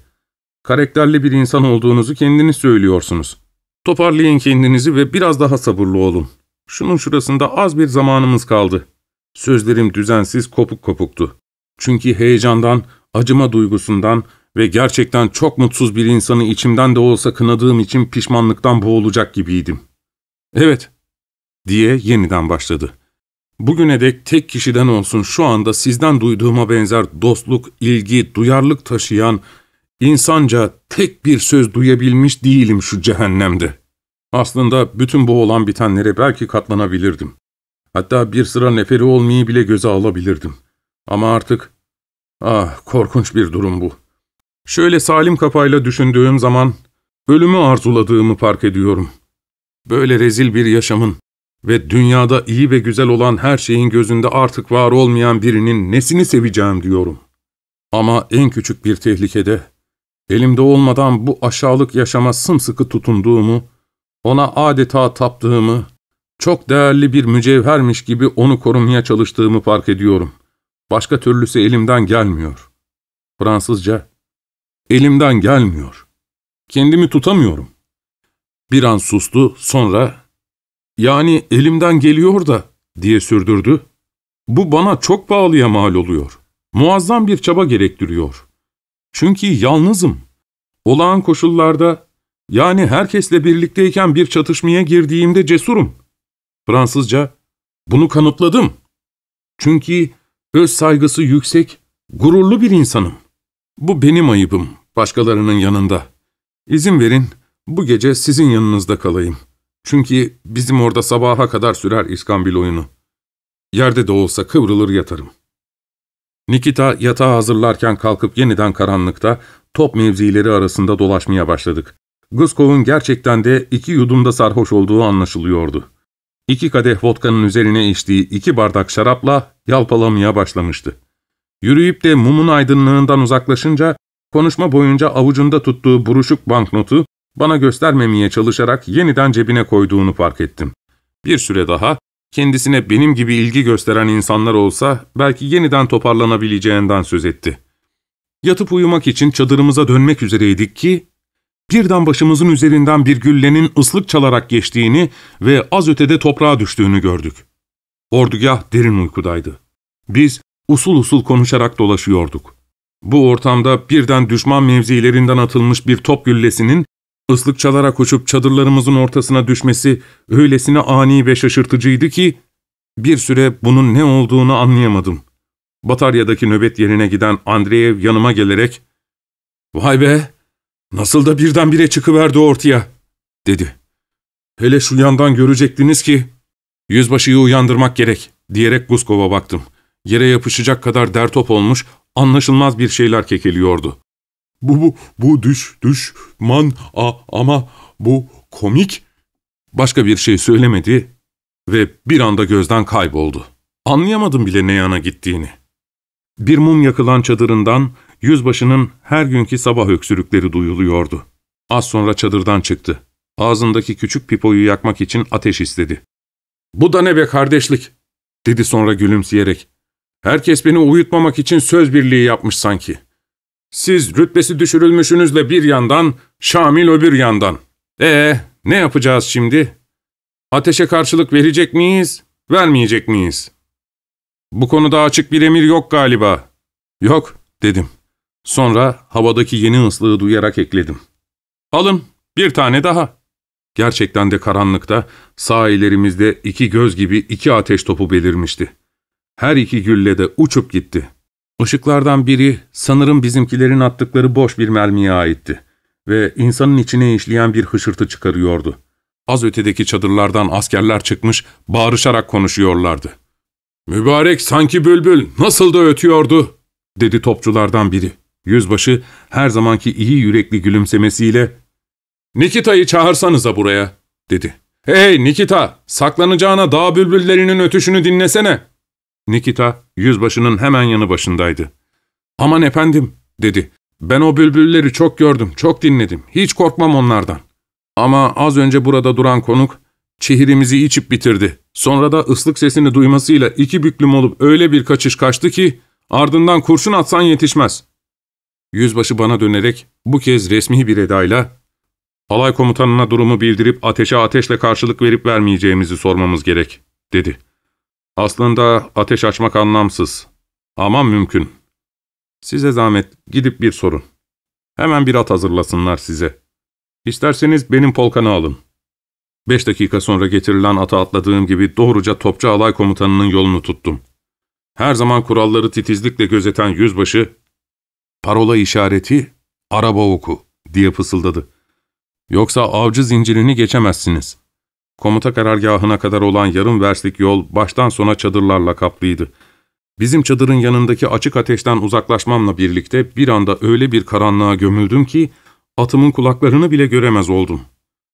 Karakterli bir insan olduğunuzu kendiniz söylüyorsunuz. Toparlayın kendinizi ve biraz daha sabırlı olun. Şunun şurasında az bir zamanımız kaldı.'' Sözlerim düzensiz, kopuk kopuktu. Çünkü heyecandan, acıma duygusundan, ve gerçekten çok mutsuz bir insanı içimden de olsa kınadığım için pişmanlıktan boğulacak gibiydim. Evet, diye yeniden başladı. Bugüne dek tek kişiden olsun şu anda sizden duyduğuma benzer dostluk, ilgi, duyarlılık taşıyan, insanca tek bir söz duyabilmiş değilim şu cehennemde. Aslında bütün bu olan bitenlere belki katlanabilirdim. Hatta bir sıra neferi olmayı bile göze alabilirdim. Ama artık, ah korkunç bir durum bu.'' Şöyle salim kafayla düşündüğüm zaman ölümü arzuladığımı fark ediyorum. Böyle rezil bir yaşamın ve dünyada iyi ve güzel olan her şeyin gözünde artık var olmayan birinin nesini seveceğim diyorum. Ama en küçük bir tehlikede, elimde olmadan bu aşağılık yaşama sımsıkı tutunduğumu, ona adeta taptığımı, çok değerli bir mücevhermiş gibi onu korumaya çalıştığımı fark ediyorum. Başka türlüsü elimden gelmiyor. Fransızca, Elimden gelmiyor. Kendimi tutamıyorum. Bir an sustu, sonra ''Yani elimden geliyor da'' diye sürdürdü. ''Bu bana çok pahalıya mal oluyor. Muazzam bir çaba gerektiriyor. Çünkü yalnızım. Olağan koşullarda, yani herkesle birlikteyken bir çatışmaya girdiğimde cesurum. Fransızca, bunu kanıtladım. Çünkü öz saygısı yüksek, gururlu bir insanım. Bu benim ayıbım, başkalarının yanında. İzin verin, bu gece sizin yanınızda kalayım. Çünkü bizim orada sabaha kadar sürer iskambil oyunu. Yerde de olsa kıvrılır yatarım.'' Nikita yatağı hazırlarken kalkıp yeniden karanlıkta top mevzileri arasında dolaşmaya başladık. Guskov'un gerçekten de iki yudumda sarhoş olduğu anlaşılıyordu. İki kadeh vodkanın üzerine içtiği iki bardak şarapla yalpalamaya başlamıştı. Yürüyüp de mumun aydınlığından uzaklaşınca konuşma boyunca avucunda tuttuğu buruşuk banknotu bana göstermemeye çalışarak yeniden cebine koyduğunu fark ettim. Bir süre daha kendisine benim gibi ilgi gösteren insanlar olsa belki yeniden toparlanabileceğinden söz etti. Yatıp uyumak için çadırımıza dönmek üzereydik ki birden başımızın üzerinden bir güllenin ıslık çalarak geçtiğini ve az ötede toprağa düştüğünü gördük. Ordugah derin uykudaydı. Biz usul usul konuşarak dolaşıyorduk. Bu ortamda birden düşman mevzilerinden atılmış bir top güllesinin ıslık çalarak uçup çadırlarımızın ortasına düşmesi öylesine ani ve şaşırtıcıydı ki bir süre bunun ne olduğunu anlayamadım. Bataryadaki nöbet yerine giden Andreyev yanıma gelerek ''Vay be, nasıl da birdenbire çıkıverdi ortaya.'' dedi. ''Hele şu yandan görecektiniz ki yüzbaşıyı uyandırmak gerek.'' diyerek Guskov'a baktım. Yere yapışacak kadar dertop olmuş, anlaşılmaz bir şeyler kekeliyordu. Bu bu bu düş düş man a ama bu komik. Başka bir şey söylemedi ve bir anda gözden kayboldu. Anlayamadım bile ne yana gittiğini. Bir mum yakılan çadırından yüzbaşının her günkü sabah öksürükleri duyuluyordu. Az sonra çadırdan çıktı. Ağzındaki küçük pipoyu yakmak için ateş istedi. ''Bu da ne be kardeşlik?'' dedi sonra gülümseyerek. Herkes beni uyutmamak için söz birliği yapmış sanki. Siz rütbesi düşürülmüşünüzle bir yandan, Şamil öbür yandan. Ee, ne yapacağız şimdi? Ateşe karşılık verecek miyiz, vermeyecek miyiz? Bu konuda açık bir emir yok galiba. Yok, dedim. Sonra havadaki yeni ıslığı duyarak ekledim. Alın, bir tane daha. Gerçekten de karanlıkta, sağ ellerimizde iki göz gibi iki ateş topu belirmişti. Her iki gülle de uçup gitti. Işıklardan biri sanırım bizimkilerin attıkları boş bir mermiye aitti ve insanın içine işleyen bir hışırtı çıkarıyordu. Az ötedeki çadırlardan askerler çıkmış, bağırışarak konuşuyorlardı. ''Mübarek sanki bülbül, nasıl da ötüyordu?'' dedi topçulardan biri. Yüzbaşı her zamanki iyi yürekli gülümsemesiyle ''Nikita'yı çağırsanıza buraya.'' dedi. ''Hey Nikita, saklanacağına dağ bülbüllerinin ötüşünü dinlesene.'' Nikita, yüzbaşının hemen yanı başındaydı. ''Aman efendim'' dedi. ''Ben o bülbülleri çok gördüm, çok dinledim. Hiç korkmam onlardan.'' Ama az önce burada duran konuk, çihirimizi içip bitirdi. Sonra da ıslık sesini duymasıyla iki büklüm olup öyle bir kaçış kaçtı ki, ardından kurşun atsan yetişmez. Yüzbaşı bana dönerek bu kez resmi bir edayla, ''Alay komutanına durumu bildirip ateşe ateşle karşılık verip vermeyeceğimizi sormamız gerek.'' dedi. Aslında ateş açmak anlamsız. Ama mümkün. Size zahmet, gidip bir sorun. Hemen bir at hazırlasınlar size. İsterseniz benim polkanı alın. Beş dakika sonra getirilen ata atladığım gibi doğruca Topçu Alay Komutanı'nın yolunu tuttum. Her zaman kuralları titizlikle gözeten yüzbaşı, ''Parola işareti, araba oku.'' diye fısıldadı. ''Yoksa avcı zincirini geçemezsiniz.'' Komuta karargahına kadar olan yarım verslik yol baştan sona çadırlarla kaplıydı. Bizim çadırın yanındaki açık ateşten uzaklaşmamla birlikte bir anda öyle bir karanlığa gömüldüm ki atımın kulaklarını bile göremez oldum.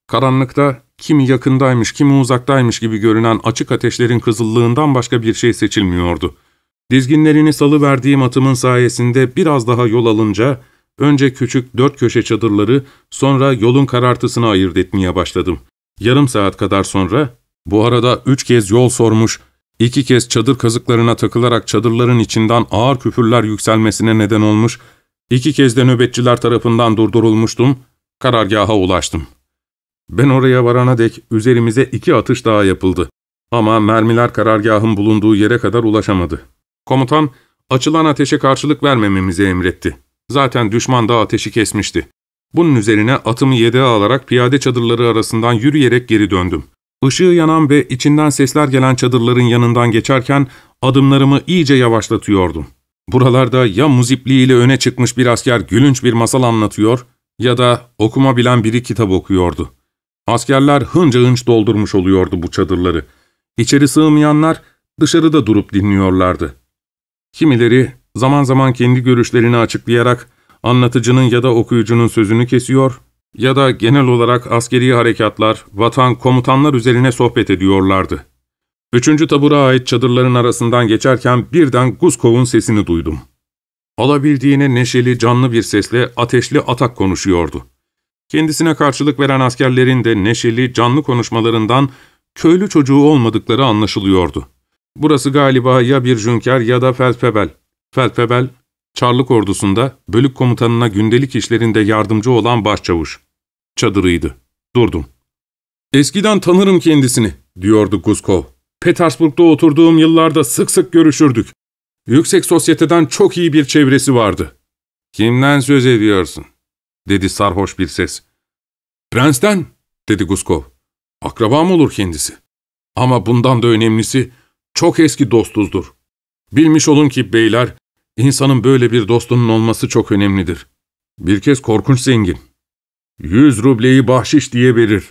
Karanlıkta kimi yakındaymış kimi uzaktaymış gibi görünen açık ateşlerin kızıllığından başka bir şey seçilmiyordu. Dizginlerini salıverdiğim atımın sayesinde biraz daha yol alınca önce küçük dört köşe çadırları sonra yolun karartısını ayırt etmeye başladım.'' Yarım saat kadar sonra, bu arada üç kez yol sormuş, iki kez çadır kazıklarına takılarak çadırların içinden ağır küfürler yükselmesine neden olmuş, iki kez de nöbetçiler tarafından durdurulmuştum, karargaha ulaştım. Ben oraya varana dek üzerimize iki atış daha yapıldı. Ama mermiler karargahın bulunduğu yere kadar ulaşamadı. Komutan, açılan ateşe karşılık vermememizi emretti. Zaten düşman da ateşi kesmişti. Bunun üzerine atımı yedeğe alarak piyade çadırları arasından yürüyerek geri döndüm. Işığı yanan ve içinden sesler gelen çadırların yanından geçerken adımlarımı iyice yavaşlatıyordum. Buralarda ya muzipliğiyle öne çıkmış bir asker gülünç bir masal anlatıyor ya da okuma bilen biri kitap okuyordu. Askerler hınca hınç doldurmuş oluyordu bu çadırları. İçeri sığmayanlar dışarıda durup dinliyorlardı. Kimileri zaman zaman kendi görüşlerini açıklayarak anlatıcının ya da okuyucunun sözünü kesiyor ya da genel olarak askeri harekatlar, vatan, komutanlar üzerine sohbet ediyorlardı. Üçüncü tabura ait çadırların arasından geçerken birden Guskov'un sesini duydum. Alabildiğine neşeli, canlı bir sesle ateşli atak konuşuyordu. Kendisine karşılık veren askerlerin de neşeli, canlı konuşmalarından köylü çocuğu olmadıkları anlaşılıyordu. Burası galiba ya bir jünker ya da felfebel. Felfebel, Çarlık ordusunda bölük komutanına gündelik işlerinde yardımcı olan başçavuş. Çadırıydı. Durdum. ''Eskiden tanırım kendisini.'' diyordu Guskov. ''Petersburg'da oturduğum yıllarda sık sık görüşürdük. Yüksek sosyeteden çok iyi bir çevresi vardı.'' ''Kimden söz ediyorsun?'' dedi sarhoş bir ses. ''Prens'ten.'' dedi Guskov. ''Akrabam olur kendisi. Ama bundan da önemlisi çok eski dostuzdur. Bilmiş olun ki beyler İnsanın böyle bir dostunun olması çok önemlidir. Bir kez korkunç zengin. Yüz rubleyi bahşiş diye verir.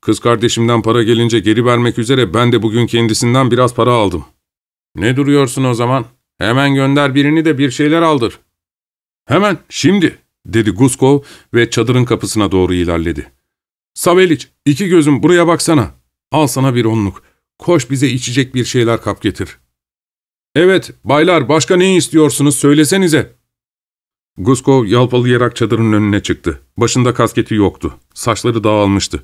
Kız kardeşimden para gelince geri vermek üzere ben de bugün kendisinden biraz para aldım. Ne duruyorsun o zaman? Hemen gönder birini de bir şeyler aldır. Hemen, şimdi, dedi Guskov ve çadırın kapısına doğru ilerledi. Saveliç, iki gözüm buraya baksana. Al sana bir onluk. Koş bize içecek bir şeyler kap getir.'' Evet, baylar başka ne istiyorsunuz söylesenize. Guskov yalpalayarak çadırın önüne çıktı. Başında kasketi yoktu. Saçları dağılmıştı.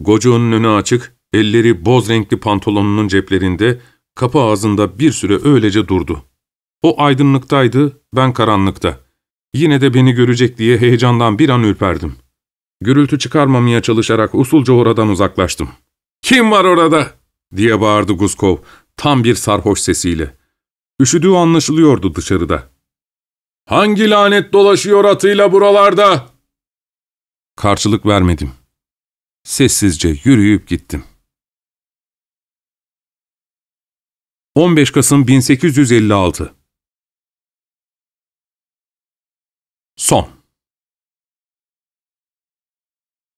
Gocuğunun önü açık, elleri boz renkli pantolonunun ceplerinde, kapı ağzında bir süre öylece durdu. O aydınlıktaydı, ben karanlıkta. Yine de beni görecek diye heyecandan bir an ürperdim. Gürültü çıkarmamaya çalışarak usulca oradan uzaklaştım. ''Kim var orada?'' diye bağırdı Guskov, tam bir sarhoş sesiyle. Üşüdüğü anlaşılıyordu dışarıda. ''Hangi lanet dolaşıyor atıyla buralarda?'' Karşılık vermedim. Sessizce yürüyüp gittim. 15 Kasım 1856 Son